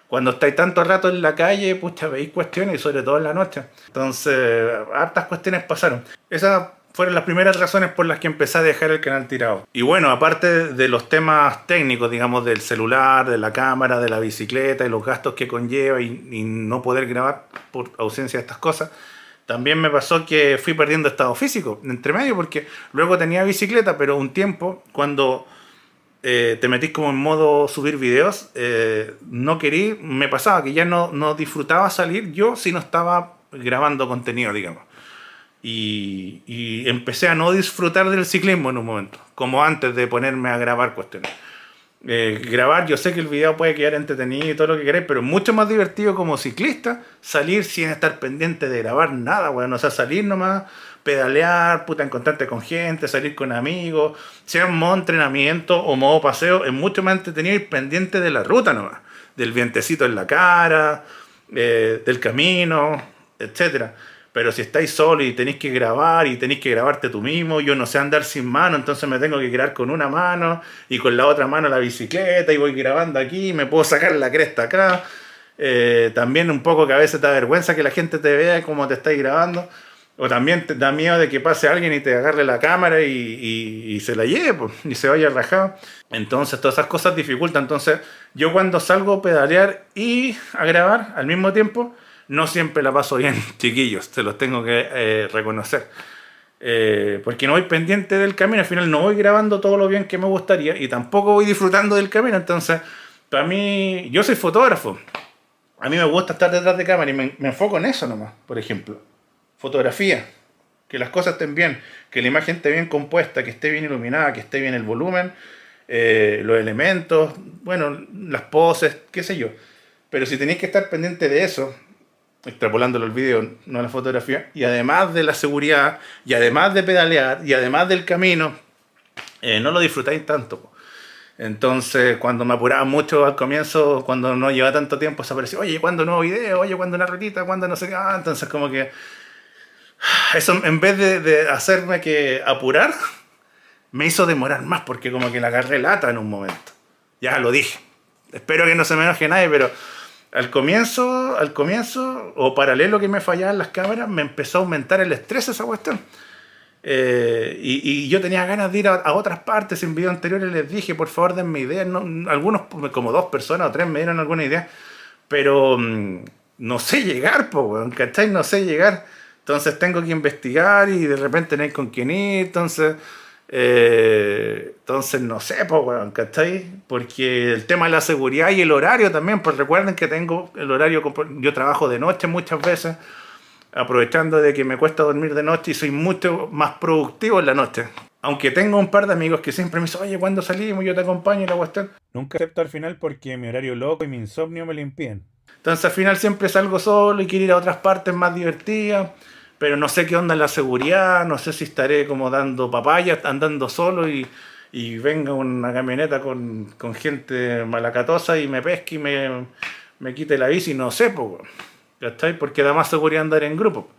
Cuando estáis tanto rato en la calle, pucha, veis cuestiones y sobre todo en la noche. Entonces, hartas cuestiones pasaron. Esa fueron las primeras razones por las que empecé a dejar el canal tirado. Y bueno, aparte de los temas técnicos, digamos, del celular, de la cámara, de la bicicleta y los gastos que conlleva y, no poder grabar por ausencia de estas cosas, también me pasó que fui perdiendo estado físico, entre medio, porque luego tenía bicicleta, pero un tiempo cuando eh, te metís como en modo subir videos, eh, no querí, me pasaba que ya no, no disfrutaba salir yo si no estaba grabando contenido, digamos. Y, empecé a no disfrutar del ciclismo en un momento, como antes de ponerme a grabar cuestiones. Eh, grabar, yo sé que el video puede quedar entretenido y todo lo que queráis, pero es mucho más divertido como ciclista salir sin estar pendiente de grabar nada, Bueno, o sea, salir nomás, pedalear, puta, encontrarte con gente, salir con amigos, sea un modo entrenamiento o modo paseo, es mucho más entretenido ir pendiente de la ruta nomás, del vientecito en la cara, eh, del camino, etcétera pero si estáis solo y tenéis que grabar y tenéis que grabarte tú mismo, yo no sé andar sin mano, entonces me tengo que grabar con una mano y con la otra mano la bicicleta y voy grabando aquí, me puedo sacar la cresta acá. Eh, también un poco que a veces te da vergüenza que la gente te vea cómo te estáis grabando. O también te da miedo de que pase alguien y te agarre la cámara y, se la lleve y se vaya rajado. Entonces, todas esas cosas dificultan. Entonces, yo cuando salgo a pedalear y a grabar al mismo tiempo, no siempre la paso bien, chiquillos, se los tengo que eh, reconocer. Eh, porque no voy pendiente del camino, al final no voy grabando todo lo bien que me gustaría y tampoco voy disfrutando del camino. Entonces, para mí, yo soy fotógrafo. A mí me gusta estar detrás de cámara y me, enfoco en eso nomás, por ejemplo. Fotografía, que las cosas estén bien, que la imagen esté bien compuesta, que esté bien iluminada, que esté bien el volumen, eh, los elementos, bueno, las poses, qué sé yo. Pero si tenéis que estar pendiente de eso, extrapolando los video, no la fotografía, y además de la seguridad, y además de pedalear, y además del camino, eh, no lo disfrutáis tanto. Entonces, cuando me apuraba mucho al comienzo, cuando no llevaba tanto tiempo, se aparecía, oye, ¿cuándo nuevo video? Oye, cuando una ruedita cuando no sé qué? Ah", entonces, como que. Eso, en vez de, hacerme que apurar, me hizo demorar más, porque como que la agarré lata en un momento. Ya lo dije. Espero que no se me enoje nadie, pero al comienzo, al comienzo, o paralelo que me fallaban las cámaras, me empezó a aumentar el estrés esa cuestión. Eh, y, yo tenía ganas de ir a, otras partes. En videos anteriores les dije, por favor, denme ideas. algunos, como dos personas o tres, me dieron alguna idea. Pero mm, no sé llegar, aunque ¿cachai? No sé llegar. Entonces tengo que investigar y de repente no con quién ir. Entonces eh, entonces, no sé, pues, Porque el tema de la seguridad y el horario también, pues recuerden que tengo el horario, yo trabajo de noche muchas veces, aprovechando de que me cuesta dormir de noche y soy mucho más productivo en la noche. Aunque tengo un par de amigos que siempre me dicen, oye, ¿cuándo salimos? Yo te acompaño y la cuestión. Nunca acepto al final porque mi horario loco y mi insomnio me lo impiden. Entonces al final siempre salgo solo y quiero ir a otras partes más divertidas pero no sé qué onda en la seguridad, no sé si estaré como dando papaya andando solo y, y venga una camioneta con, con, gente malacatosa y me pesque y me, me quite la bici, no sé, ¿cachai? Porque da más seguridad andar en grupo.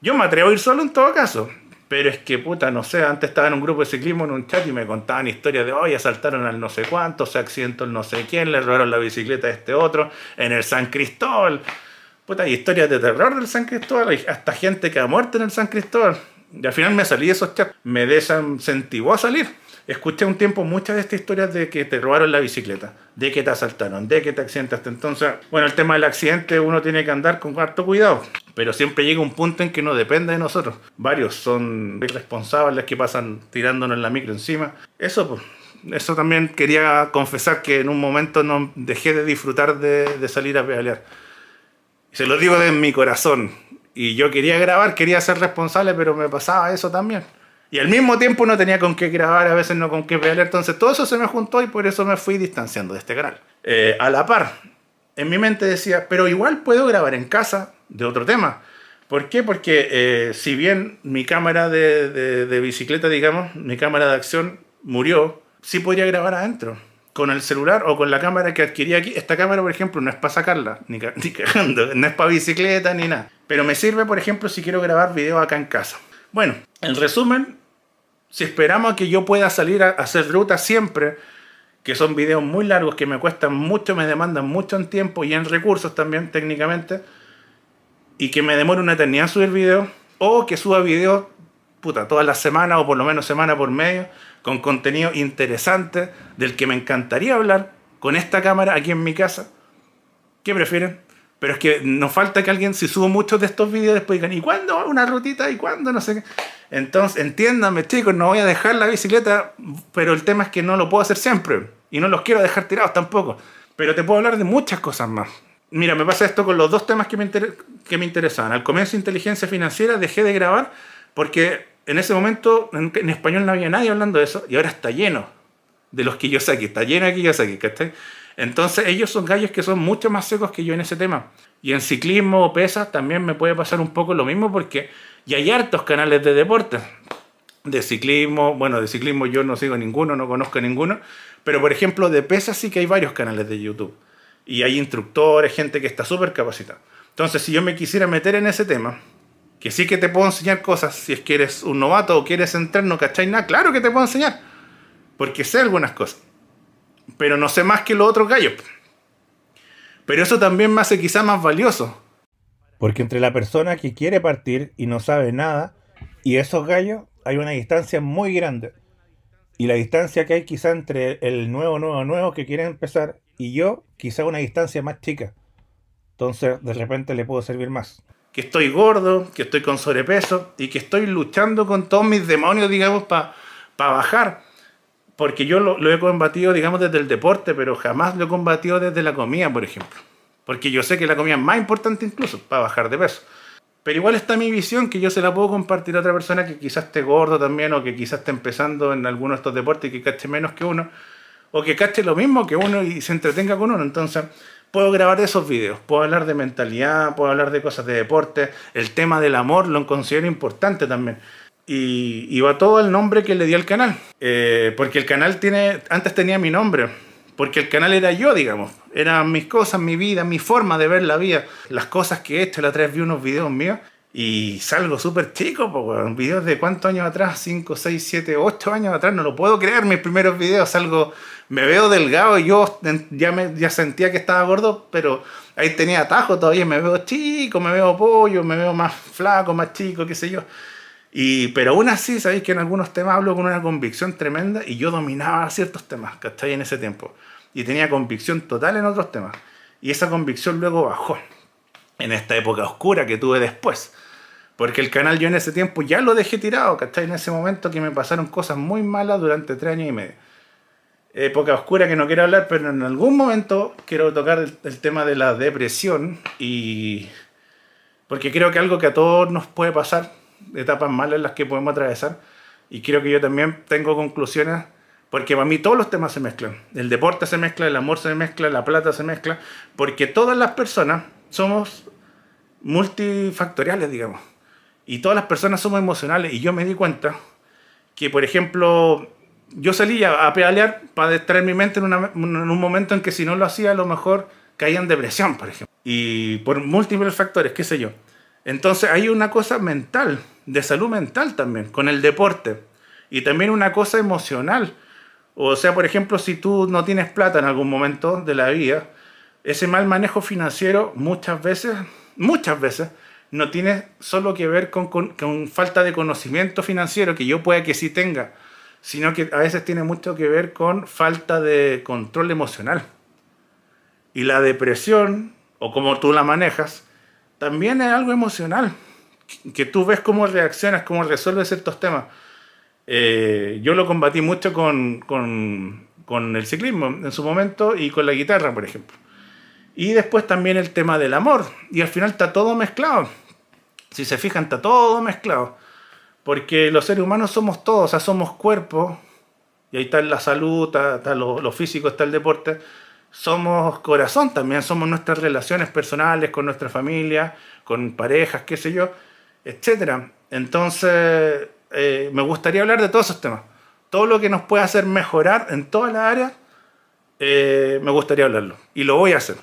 Yo me atrevo a ir solo en todo caso, pero es que puta, no sé, antes estaba en un grupo de ciclismo, en un chat y me contaban historias de hoy, asaltaron al no sé cuánto, se accidentó el no sé quién, le robaron la bicicleta a este otro, en el San Cristóbal. Y historias de terror del San Cristóbal, hay hasta gente que ha muerto en el San Cristóbal. Y al final me salí de esos chats, me desincentivó a salir. Escuché un tiempo muchas de estas historias de que te robaron la bicicleta, de que te asaltaron, de que te accidentaste. Entonces, bueno, el tema del accidente uno tiene que andar con harto cuidado, pero siempre llega un punto en que no depende de nosotros. Varios son irresponsables que pasan tirándonos la micro encima. Eso, pues, eso también quería confesar que en un momento no dejé de disfrutar de, de salir a pedalear se lo digo desde mi corazón. Y yo quería grabar, quería ser responsable, pero me pasaba eso también. Y al mismo tiempo no tenía con qué grabar, a veces no con qué pelear. Entonces todo eso se me juntó y por eso me fui distanciando de este canal. Eh, a la par, en mi mente decía, pero igual puedo grabar en casa de otro tema. ¿Por qué? Porque eh, si bien mi cámara de, de, bicicleta, digamos, mi cámara de acción murió, sí podía grabar adentro con el celular o con la cámara que adquirí aquí. Esta cámara, por ejemplo, no es para sacarla, ni, quejando, no es para bicicleta ni nada. Pero me sirve, por ejemplo, si quiero grabar video acá en casa. Bueno, en resumen, si esperamos que yo pueda salir a hacer ruta siempre, que son videos muy largos, que me cuestan mucho, me demandan mucho en tiempo y en recursos también técnicamente, y que me demore una eternidad subir video o que suba videos, puta, todas las semanas o por lo menos semana por medio, con contenido interesante del que me encantaría hablar con esta cámara aquí en mi casa. ¿Qué prefieren? Pero es que nos falta que alguien, si subo muchos de estos vídeos, después digan, ¿y cuándo? Una rutita, ¿y cuándo? No sé qué. Entonces, entiéndanme, chicos, no voy a dejar la bicicleta, pero el tema es que no lo puedo hacer siempre. Y no los quiero dejar tirados tampoco. Pero te puedo hablar de muchas cosas más. Mira, me pasa esto con los dos temas que me, que me interesaban. Al comienzo, inteligencia financiera, dejé de grabar porque en ese momento en, español no había nadie hablando de eso y ahora está lleno de los que yo Kiyosaki, está lleno de Kiyosaki, ¿cachai? Entonces ellos son gallos que son mucho más secos que yo en ese tema. Y en ciclismo o pesas también me puede pasar un poco lo mismo porque ya hay hartos canales de deporte, De ciclismo, bueno, de ciclismo yo no sigo ninguno, no conozco ninguno, pero por ejemplo de pesas sí que hay varios canales de YouTube. Y hay instructores, gente que está súper capacitada. Entonces si yo me quisiera meter en ese tema, que sí que te puedo enseñar cosas. Si es que eres un novato o quieres entrar, no cachai nada, claro que te puedo enseñar. Porque sé algunas cosas. Pero no sé más que los otros gallos. Pero eso también me hace quizá más valioso. Porque entre la persona que quiere partir y no sabe nada, y esos gallos, hay una distancia muy grande. Y la distancia que hay quizá entre el nuevo, nuevo, nuevo que quiere empezar y yo, quizá una distancia más chica. Entonces, de repente le puedo servir más que estoy gordo, que estoy con sobrepeso y que estoy luchando con todos mis demonios, digamos, para bajar. Porque yo lo, lo, he combatido, digamos, desde el deporte, pero jamás lo he combatido desde la comida, por ejemplo. Porque yo sé que la comida es más importante incluso para bajar de peso. Pero igual está mi visión que yo se la puedo compartir a otra persona que quizás esté gordo también o que quizás esté empezando en alguno de estos deportes y que cache menos que uno o que cache lo mismo que uno y se entretenga con uno. Entonces, puedo grabar esos videos, puedo hablar de mentalidad, puedo hablar de cosas de deporte, el tema del amor lo considero importante también. Y, va todo el nombre que le di al canal, eh, porque el canal tiene, antes tenía mi nombre, porque el canal era yo, digamos, eran mis cosas, mi vida, mi forma de ver la vida, las cosas que he hecho, la otra vi unos videos míos y salgo súper chico, pues, videos de cuántos años atrás, 5, 6, 7, 8 años atrás, no lo puedo creer, mis primeros videos salgo me veo delgado y yo ya, me, ya sentía que estaba gordo, pero ahí tenía atajo todavía, me veo chico, me veo pollo, me veo más flaco, más chico, qué sé yo. Y, pero aún así, sabéis que en algunos temas hablo con una convicción tremenda y yo dominaba ciertos temas, ¿cachai? En ese tiempo. Y tenía convicción total en otros temas. Y esa convicción luego bajó en esta época oscura que tuve después. Porque el canal yo en ese tiempo ya lo dejé tirado, ¿cachai? En ese momento que me pasaron cosas muy malas durante tres años y medio época oscura que no quiero hablar, pero en algún momento quiero tocar el, tema de la depresión y porque creo que algo que a todos nos puede pasar, etapas malas las que podemos atravesar y creo que yo también tengo conclusiones porque para mí todos los temas se mezclan. El deporte se mezcla, el amor se mezcla, la plata se mezcla, porque todas las personas somos multifactoriales, digamos. Y todas las personas somos emocionales y yo me di cuenta que, por ejemplo, yo salí a, a pedalear para distraer mi mente en, un momento en que si no lo hacía a lo mejor caía en depresión, por ejemplo. Y por múltiples factores, qué sé yo. Entonces hay una cosa mental, de salud mental también, con el deporte. Y también una cosa emocional. O sea, por ejemplo, si tú no tienes plata en algún momento de la vida, ese mal manejo financiero muchas veces, muchas veces, no tiene solo que ver con falta de conocimiento financiero, que yo pueda que sí tenga, sino que a veces tiene mucho que ver con falta de control emocional. Y la depresión, o como tú la manejas, también es algo emocional, que tú ves cómo reaccionas, cómo resuelves ciertos temas. Eh, yo lo combatí mucho con, con el ciclismo en su momento y con la guitarra, por ejemplo. Y después también el tema del amor. Y al final está todo mezclado. Si se fijan, está todo mezclado. Porque los seres humanos somos todos, o sea, somos cuerpo, y ahí está la salud, está, lo, físico, está el deporte. Somos corazón también, somos nuestras relaciones personales con nuestra familia, con parejas, qué sé yo, etc. Entonces, eh, me gustaría hablar de todos esos temas. Todo lo que nos puede hacer mejorar en todas las áreas, eh, me gustaría hablarlo. Y lo voy a hacer.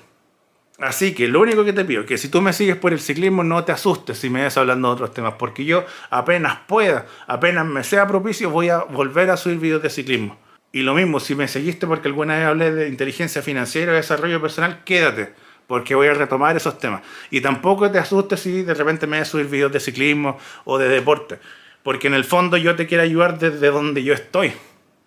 Así que lo único que te pido es que si tú me sigues por el ciclismo no te asustes si me ves hablando de otros temas, porque yo apenas pueda, apenas me sea propicio, voy a volver a subir videos de ciclismo. Y lo mismo, si me seguiste porque alguna vez hablé de inteligencia financiera y desarrollo personal, quédate, porque voy a retomar esos temas. Y tampoco te asustes si de repente me ves subir videos de ciclismo o de deporte, porque en el fondo yo te quiero ayudar desde donde yo estoy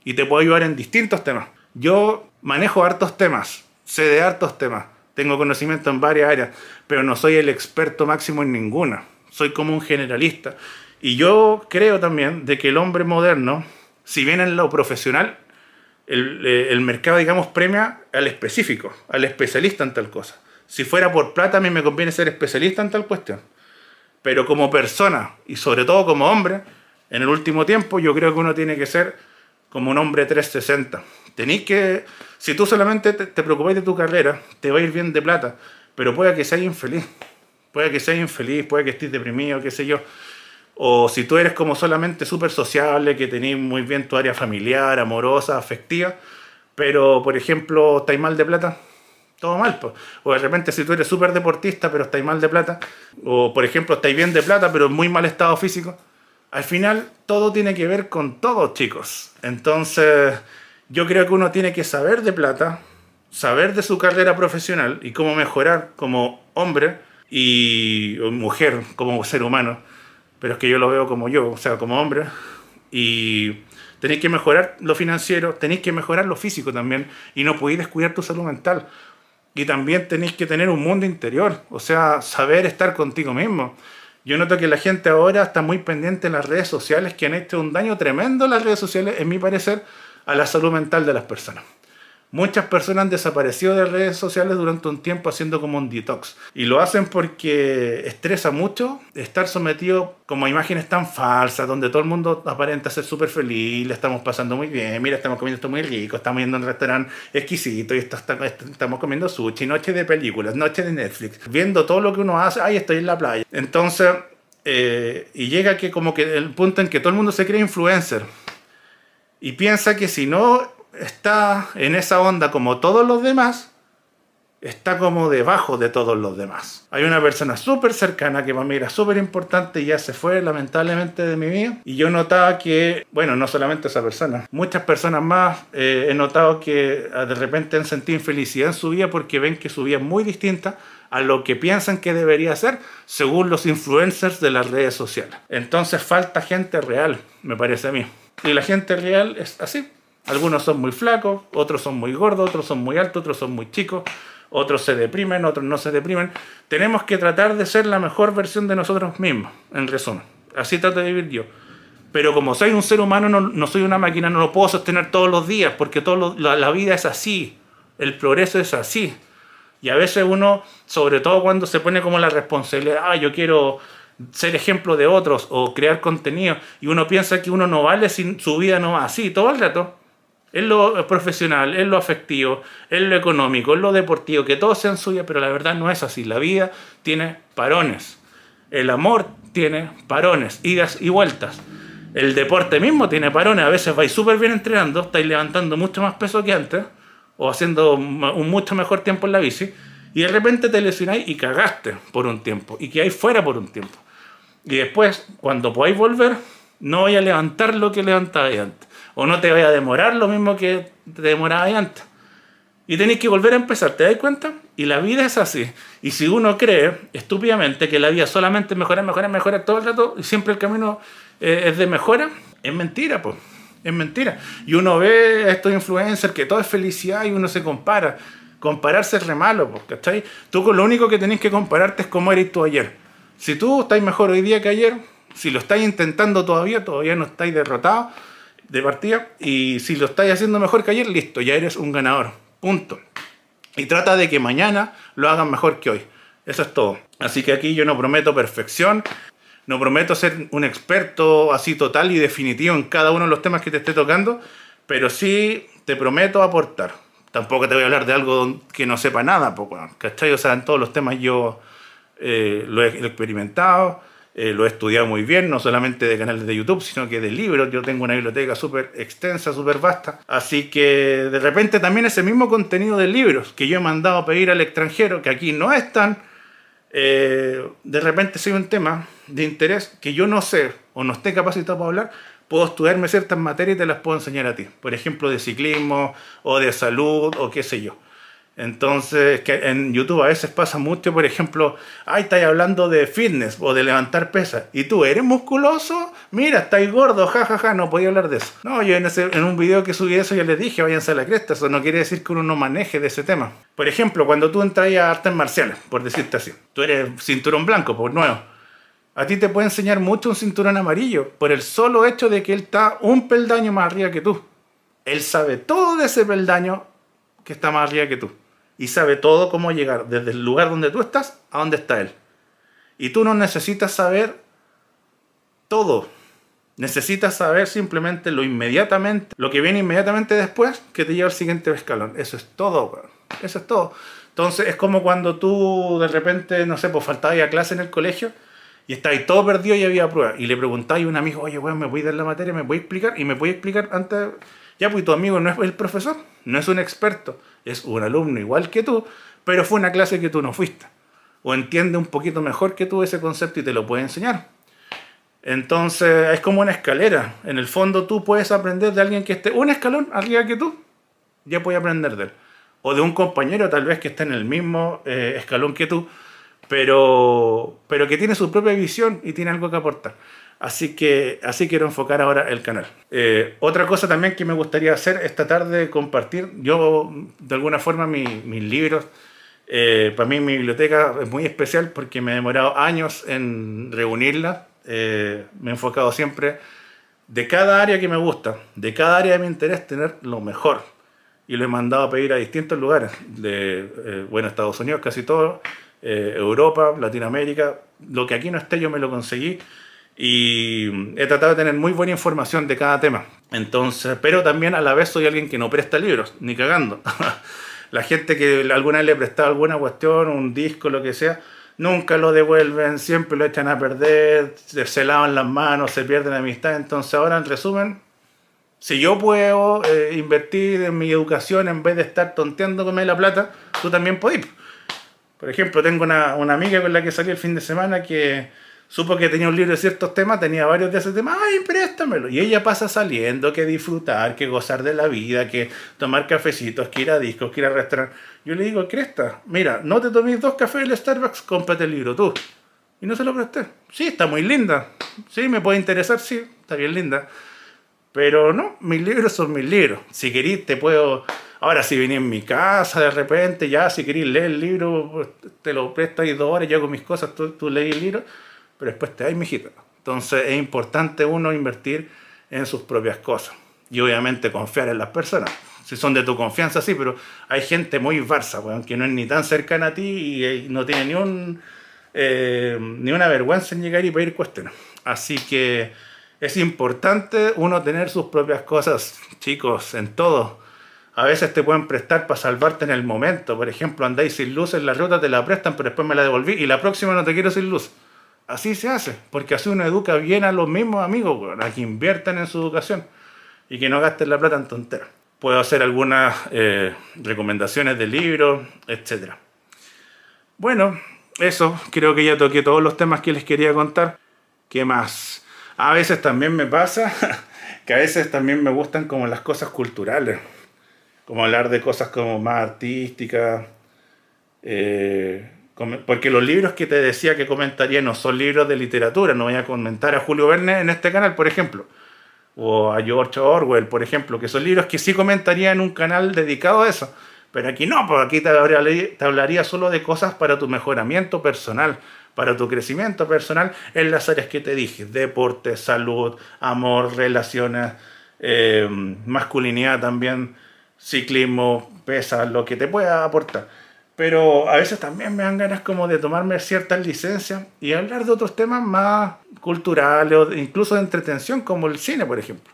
y te puedo ayudar en distintos temas. Yo manejo hartos temas, sé de hartos temas tengo conocimiento en varias áreas, pero no soy el experto máximo en ninguna. Soy como un generalista. Y yo creo también de que el hombre moderno, si bien en lo profesional, eh, el, mercado, digamos, premia al específico, al especialista en tal cosa. Si fuera por plata, a mí me conviene ser especialista en tal cuestión. Pero como persona, y sobre todo como hombre, en el último tiempo yo creo que uno tiene que ser como un hombre 360 Tenéis que, si tú solamente te, te de tu carrera, te va a ir bien de plata, pero puede que seas infeliz, puede que seas infeliz, puede que estés deprimido, qué sé yo. O si tú eres como solamente súper sociable, que tenéis muy bien tu área familiar, amorosa, afectiva, pero por ejemplo, estáis mal de plata, todo mal. O de repente si tú eres súper deportista, pero estáis mal de plata, o por ejemplo, estáis bien de plata, pero muy mal estado físico. Al final, todo tiene que ver con todos chicos. Entonces, yo creo que uno tiene que saber de plata, saber de su carrera profesional y cómo mejorar como hombre y mujer, como ser humano. Pero es que yo lo veo como yo, o sea, como hombre. Y tenéis que mejorar lo financiero, tenéis que mejorar lo físico también. Y no podéis descuidar tu salud mental. Y también tenéis que tener un mundo interior, o sea, saber estar contigo mismo. Yo noto que la gente ahora está muy pendiente en las redes sociales, que han hecho un daño tremendo en las redes sociales, en mi parecer, a la salud mental de las personas. Muchas personas han desaparecido de redes sociales durante un tiempo haciendo como un detox. Y lo hacen porque estresa mucho estar sometido como a imágenes tan falsas, donde todo el mundo aparenta ser súper feliz, le estamos pasando muy bien, mira, estamos comiendo esto muy rico, estamos yendo a un restaurante exquisito y estamos comiendo sushi, noche de películas, noche de Netflix, viendo todo lo que uno hace, ay, estoy en la playa. Entonces, eh, y llega que como que el punto en que todo el mundo se cree influencer y piensa que si no está en esa onda como todos los demás, está como debajo de todos los demás. Hay una persona súper cercana que para mí era súper importante y ya se fue lamentablemente de mi vida. Y yo notaba que, bueno, no solamente esa persona, muchas personas más eh, he notado que ah, de repente han sentido infelicidad en su vida porque ven que su vida es muy distinta a lo que piensan que debería ser según los influencers de las redes sociales. Entonces falta gente real, me parece a mí. Y la gente real es así. Algunos son muy flacos, otros son muy gordos, otros son muy altos, otros son muy chicos, otros se deprimen, otros no se deprimen. Tenemos que tratar de ser la mejor versión de nosotros mismos, en resumen. Así trato de vivir yo. Pero como soy un ser humano, no, soy una máquina, no lo puedo sostener todos los días, porque todo la, la vida es así, el progreso es así. Y a veces uno, sobre todo cuando se pone como la responsabilidad, ah, yo quiero ser ejemplo de otros o crear contenido y uno piensa que uno no vale sin su vida no va así todo el rato es lo profesional, es lo afectivo, es lo económico, es lo deportivo, que todo sea suyo pero la verdad no es así. La vida tiene parones, el amor tiene parones, idas y vueltas. El deporte mismo tiene parones, a veces vais súper bien entrenando, estáis levantando mucho más peso que antes o haciendo un mucho mejor tiempo en la bici, y de repente te lesionáis y cagaste por un tiempo. Y que quedáis fuera por un tiempo. Y después, cuando podáis volver, no vais a levantar lo que levantabais antes. O no te voy a demorar lo mismo que te demorabais antes. Y tenéis que volver a empezar, ¿te das cuenta? Y la vida es así. Y si uno cree estúpidamente que la vida solamente mejora, mejora, mejora todo el rato y siempre el camino eh, es de mejora, es mentira, pues. Es mentira. Y uno ve a estos influencers que todo es felicidad y uno se compara. Compararse es re malo, ¿cachai? Tú lo único que tenéis que compararte es cómo eres tú ayer. Si tú estás mejor hoy día que ayer, si lo estáis intentando todavía, todavía no estáis derrotados de partida, y si lo estáis haciendo mejor que ayer, listo, ya eres un ganador. Punto. Y trata de que mañana lo hagan mejor que hoy. Eso es todo. Así que aquí yo no prometo perfección, no prometo ser un experto así total y definitivo en cada uno de los temas que te esté tocando, pero sí te prometo aportar tampoco te voy a hablar de algo que no sepa nada, porque bueno, ¿cachai? O sea, en todos los temas yo eh, lo he experimentado, eh, lo he estudiado muy bien, no solamente de canales de YouTube, sino que de libros. Yo tengo una biblioteca súper extensa, súper vasta. Así que de repente también ese mismo contenido de libros que yo he mandado a pedir al extranjero, que aquí no están, eh, de repente soy un tema de interés que yo no sé o no esté capacitado para hablar, puedo estudiarme ciertas materias y te las puedo enseñar a ti. Por ejemplo, de ciclismo o de salud o qué sé yo. Entonces, que en YouTube a veces pasa mucho, por ejemplo, ay, estáis hablando de fitness o de levantar pesas. ¿Y tú eres musculoso? Mira, estáis gordo, jajaja, ja, ja, no podía hablar de eso. No, yo en, en un video que subí eso ya les dije, váyanse a la cresta, eso no quiere decir que uno no maneje de ese tema. Por ejemplo, cuando tú entras a artes marciales, por decirte así, tú eres cinturón blanco, por pues, nuevo a ti te puede enseñar mucho un cinturón amarillo por el solo hecho de que él está un peldaño más arriba que tú. Él sabe todo de ese peldaño que está más arriba que tú. Y sabe todo cómo llegar desde el lugar donde tú estás a donde está él. Y tú no necesitas saber todo. Necesitas saber simplemente lo inmediatamente, lo que viene inmediatamente después que te lleva al siguiente escalón. Eso es todo, Eso es todo. Entonces es como cuando tú de repente, no sé, pues faltaba a clase en el colegio y está ahí todo perdido y había pruebas. Y le preguntáis a un amigo, oye, weón, ¿me voy a dar la materia? ¿Me voy a explicar? Y me voy a explicar antes. Ya, pues tu amigo no es el profesor, no es un experto, es un alumno igual que tú, pero fue una clase que tú no fuiste. O entiende un poquito mejor que tú ese concepto y te lo puede enseñar. Entonces, es como una escalera. En el fondo, tú puedes aprender de alguien que esté un escalón arriba que tú, ya puedes aprender de él. O de un compañero, tal vez, que esté en el mismo eh, escalón que tú pero, pero que tiene su propia visión y tiene algo que aportar. Así que así quiero enfocar ahora el canal. Eh, otra cosa también que me gustaría hacer esta tarde, compartir, yo de alguna forma mis libros, eh, para mí mi biblioteca es muy especial porque me he demorado años en reunirla, eh, me he enfocado siempre de cada área que me gusta, de cada área de mi interés, tener lo mejor. Y lo he mandado a pedir a distintos lugares, de, bueno, Estados Unidos, casi todo, eh, Europa, Latinoamérica, lo que aquí no esté yo me lo conseguí y he tratado de tener muy buena información de cada tema. Entonces, pero también a la vez soy alguien que no presta libros, ni cagando. la gente que alguna vez le prestado alguna cuestión, un disco, lo que sea, nunca lo devuelven, siempre lo echan a perder, se lavan las manos, se pierden la amistad. Entonces, ahora en resumen, si yo puedo eh, invertir en mi educación en vez de estar tonteando con la plata, tú también podís. Por ejemplo, tengo una, amiga con la que salí el fin de semana que supo que tenía un libro de ciertos temas, tenía varios de esos temas, ay, préstamelo. Y ella pasa saliendo, que disfrutar, que gozar de la vida, que tomar cafecitos, que ir a discos, que ir a restaurar. Yo le digo, Cresta, mira, no te tomes dos cafés del Starbucks, cómprate el libro tú. Y no se lo presté. Sí, está muy linda. Sí, me puede interesar, sí, está bien linda. Pero no, mis libros son mis libros. Si querís, te puedo Ahora, si venís en mi casa de repente, ya, si querés leer el libro, pues, te lo presto ahí dos horas, yo hago mis cosas, tú, tú lees el libro, pero después te mi hijita. Entonces, es importante uno invertir en sus propias cosas y obviamente confiar en las personas. Si son de tu confianza, sí, pero hay gente muy varsa, weón, que no es ni tan cercana a ti y, eh, no tiene ni, un, eh, ni una vergüenza en llegar y pedir cuestiones. Así que es importante uno tener sus propias cosas, chicos, en todo a veces te pueden prestar para salvarte en el momento. Por ejemplo, andáis sin luz en la ruta, te la prestan, pero después me la devolví y la próxima no te quiero sin luz. Así se hace, porque así uno educa bien a los mismos amigos, a que inviertan en su educación y que no gasten la plata en tonteras. Puedo hacer algunas eh, recomendaciones de libros, etc. Bueno, eso, creo que ya toqué todos los temas que les quería contar. ¿Qué más? A veces también me pasa que a veces también me gustan como las cosas culturales como hablar de cosas como más artísticas. Eh, porque los libros que te decía que comentaría no son libros de literatura, no voy a comentar a Julio Verne en este canal, por ejemplo, o a George Orwell, por ejemplo, que son libros que sí comentaría en un canal dedicado a eso, pero aquí no, porque aquí te hablaría, solo de cosas para tu mejoramiento personal, para tu crecimiento personal en las áreas que te dije, deporte, salud, amor, relaciones, eh, masculinidad también, ciclismo, pesas, lo que te pueda aportar. Pero a veces también me dan ganas como de tomarme ciertas licencias y hablar de otros temas más culturales o incluso de entretención como el cine, por ejemplo.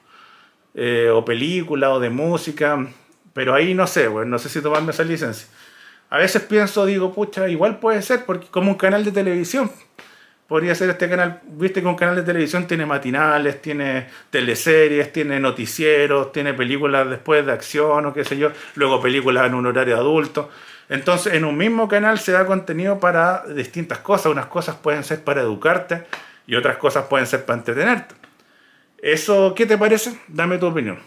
Eh, o película o de música. Pero ahí no sé, bueno, no sé si tomarme esa licencia. A veces pienso, digo, pucha, igual puede ser, porque como un canal de televisión podría ser este canal, viste que un canal de televisión tiene matinales, tiene teleseries, tiene noticieros, tiene películas después de acción o qué sé yo, luego películas en un horario adulto. Entonces, en un mismo canal se da contenido para distintas cosas. Unas cosas pueden ser para educarte y otras cosas pueden ser para entretenerte. ¿Eso qué te parece? Dame tu opinión.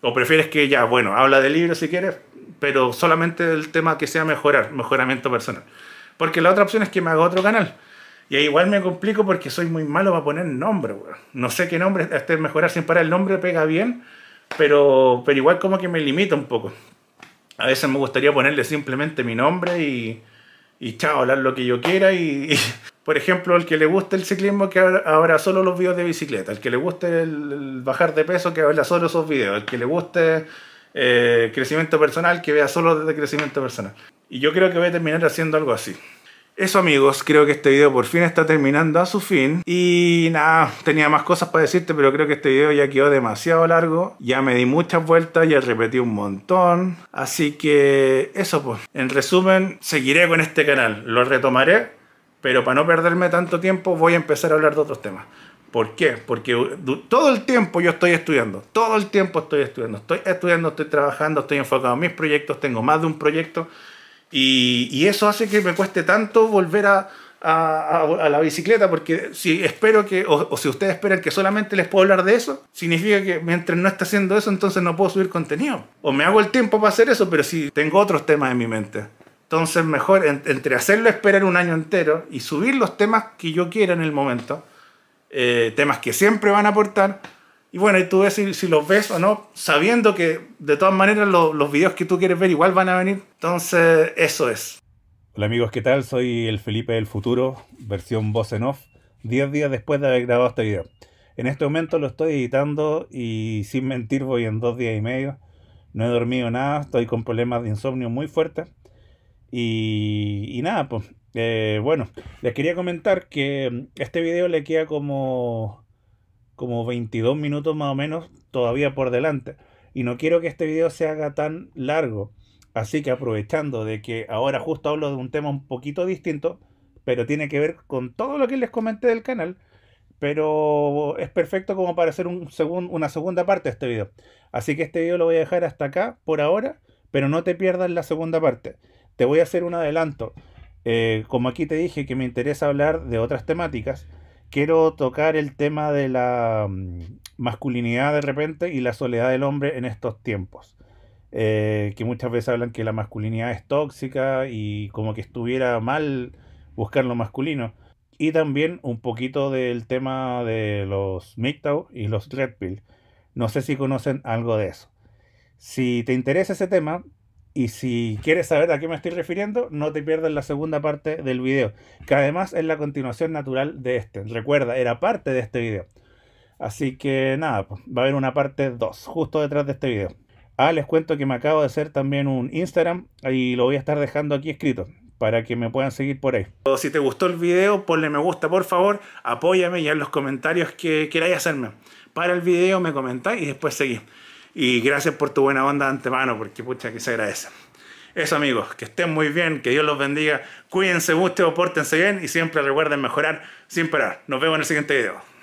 ¿O prefieres que ya, bueno, habla de libros si quieres, pero solamente el tema que sea mejorar, mejoramiento personal? Porque la otra opción es que me haga otro canal y igual me complico porque soy muy malo para poner nombre, No sé qué nombre, este mejorar sin parar el nombre pega bien, pero, pero igual como que me limita un poco. A veces me gustaría ponerle simplemente mi nombre y, y chao, hablar lo que yo quiera. Y, por ejemplo, al que le guste el ciclismo, que ahora solo los videos de bicicleta. el que le guste el, bajar de peso, que habla solo esos videos. el que le guste eh, crecimiento personal, que vea solo de crecimiento personal. Y yo creo que voy a terminar haciendo algo así. Eso amigos, creo que este video por fin está terminando a su fin y nada, tenía más cosas para decirte pero creo que este video ya quedó demasiado largo, ya me di muchas vueltas, ya repetí un montón, así que eso pues, en resumen seguiré con este canal, lo retomaré, pero para no perderme tanto tiempo voy a empezar a hablar de otros temas. ¿Por qué? Porque todo el tiempo yo estoy estudiando, todo el tiempo estoy estudiando, estoy estudiando, estoy trabajando, estoy enfocado en mis proyectos, tengo más de un proyecto y, eso hace que me cueste tanto volver a, la bicicleta, porque si espero que, o, si ustedes esperan que solamente les puedo hablar de eso, significa que mientras no está haciendo eso, entonces no puedo subir contenido. O me hago el tiempo para hacer eso, pero si tengo otros temas en mi mente. Entonces, mejor entre hacerlo esperar un año entero y subir los temas que yo quiera en el momento, eh, temas que siempre van a aportar, y bueno, y tú ves si, los ves o no, sabiendo que de todas maneras los videos que tú quieres ver igual van a venir. Entonces, eso es. Hola amigos, ¿qué tal? Soy el Felipe del Futuro, versión voz en off, 10 días después de haber grabado este video. En este momento lo estoy editando y sin mentir voy en dos días y medio. No he dormido nada, estoy con problemas de insomnio muy fuertes. Y, nada, pues eh, bueno, les quería comentar que este video le queda como como 22 minutos más o menos todavía por delante. Y no quiero que este video se haga tan largo. Así que aprovechando de que ahora justo hablo de un tema un poquito distinto, pero tiene que ver con todo lo que les comenté del canal, pero es perfecto como para hacer un una segunda parte de este video. Así que este video lo voy a dejar hasta acá por ahora, pero no te pierdas la segunda parte. Te voy a hacer un adelanto. Eh, como aquí te dije que me interesa hablar de otras temáticas, quiero tocar el tema de la mm, masculinidad de repente y la soledad del hombre en estos tiempos. Eh, que muchas veces hablan que la masculinidad es tóxica y como que estuviera mal buscar lo masculino. Y también un poquito del tema de los MGTOW y los Red Pill. No sé si conocen algo de eso. Si te interesa ese tema, y si quieres saber a qué me estoy refiriendo, no te pierdas la segunda parte del video, que además es la continuación natural de este. Recuerda, era parte de este video. Así que nada, pues, va a haber una parte 2 justo detrás de este video. Ah, les cuento que me acabo de hacer también un Instagram y lo voy a estar dejando aquí escrito para que me puedan seguir por ahí. Si te gustó el video, ponle me gusta, por favor, apóyame y en los comentarios que queráis hacerme. Para el video me comentáis y después seguís. Y gracias por tu buena onda de antemano, porque pucha que se agradece. Eso amigos, que estén muy bien, que Dios los bendiga, cuídense mucho, pórtense bien y siempre recuerden mejorar sin parar. Nos vemos en el siguiente video.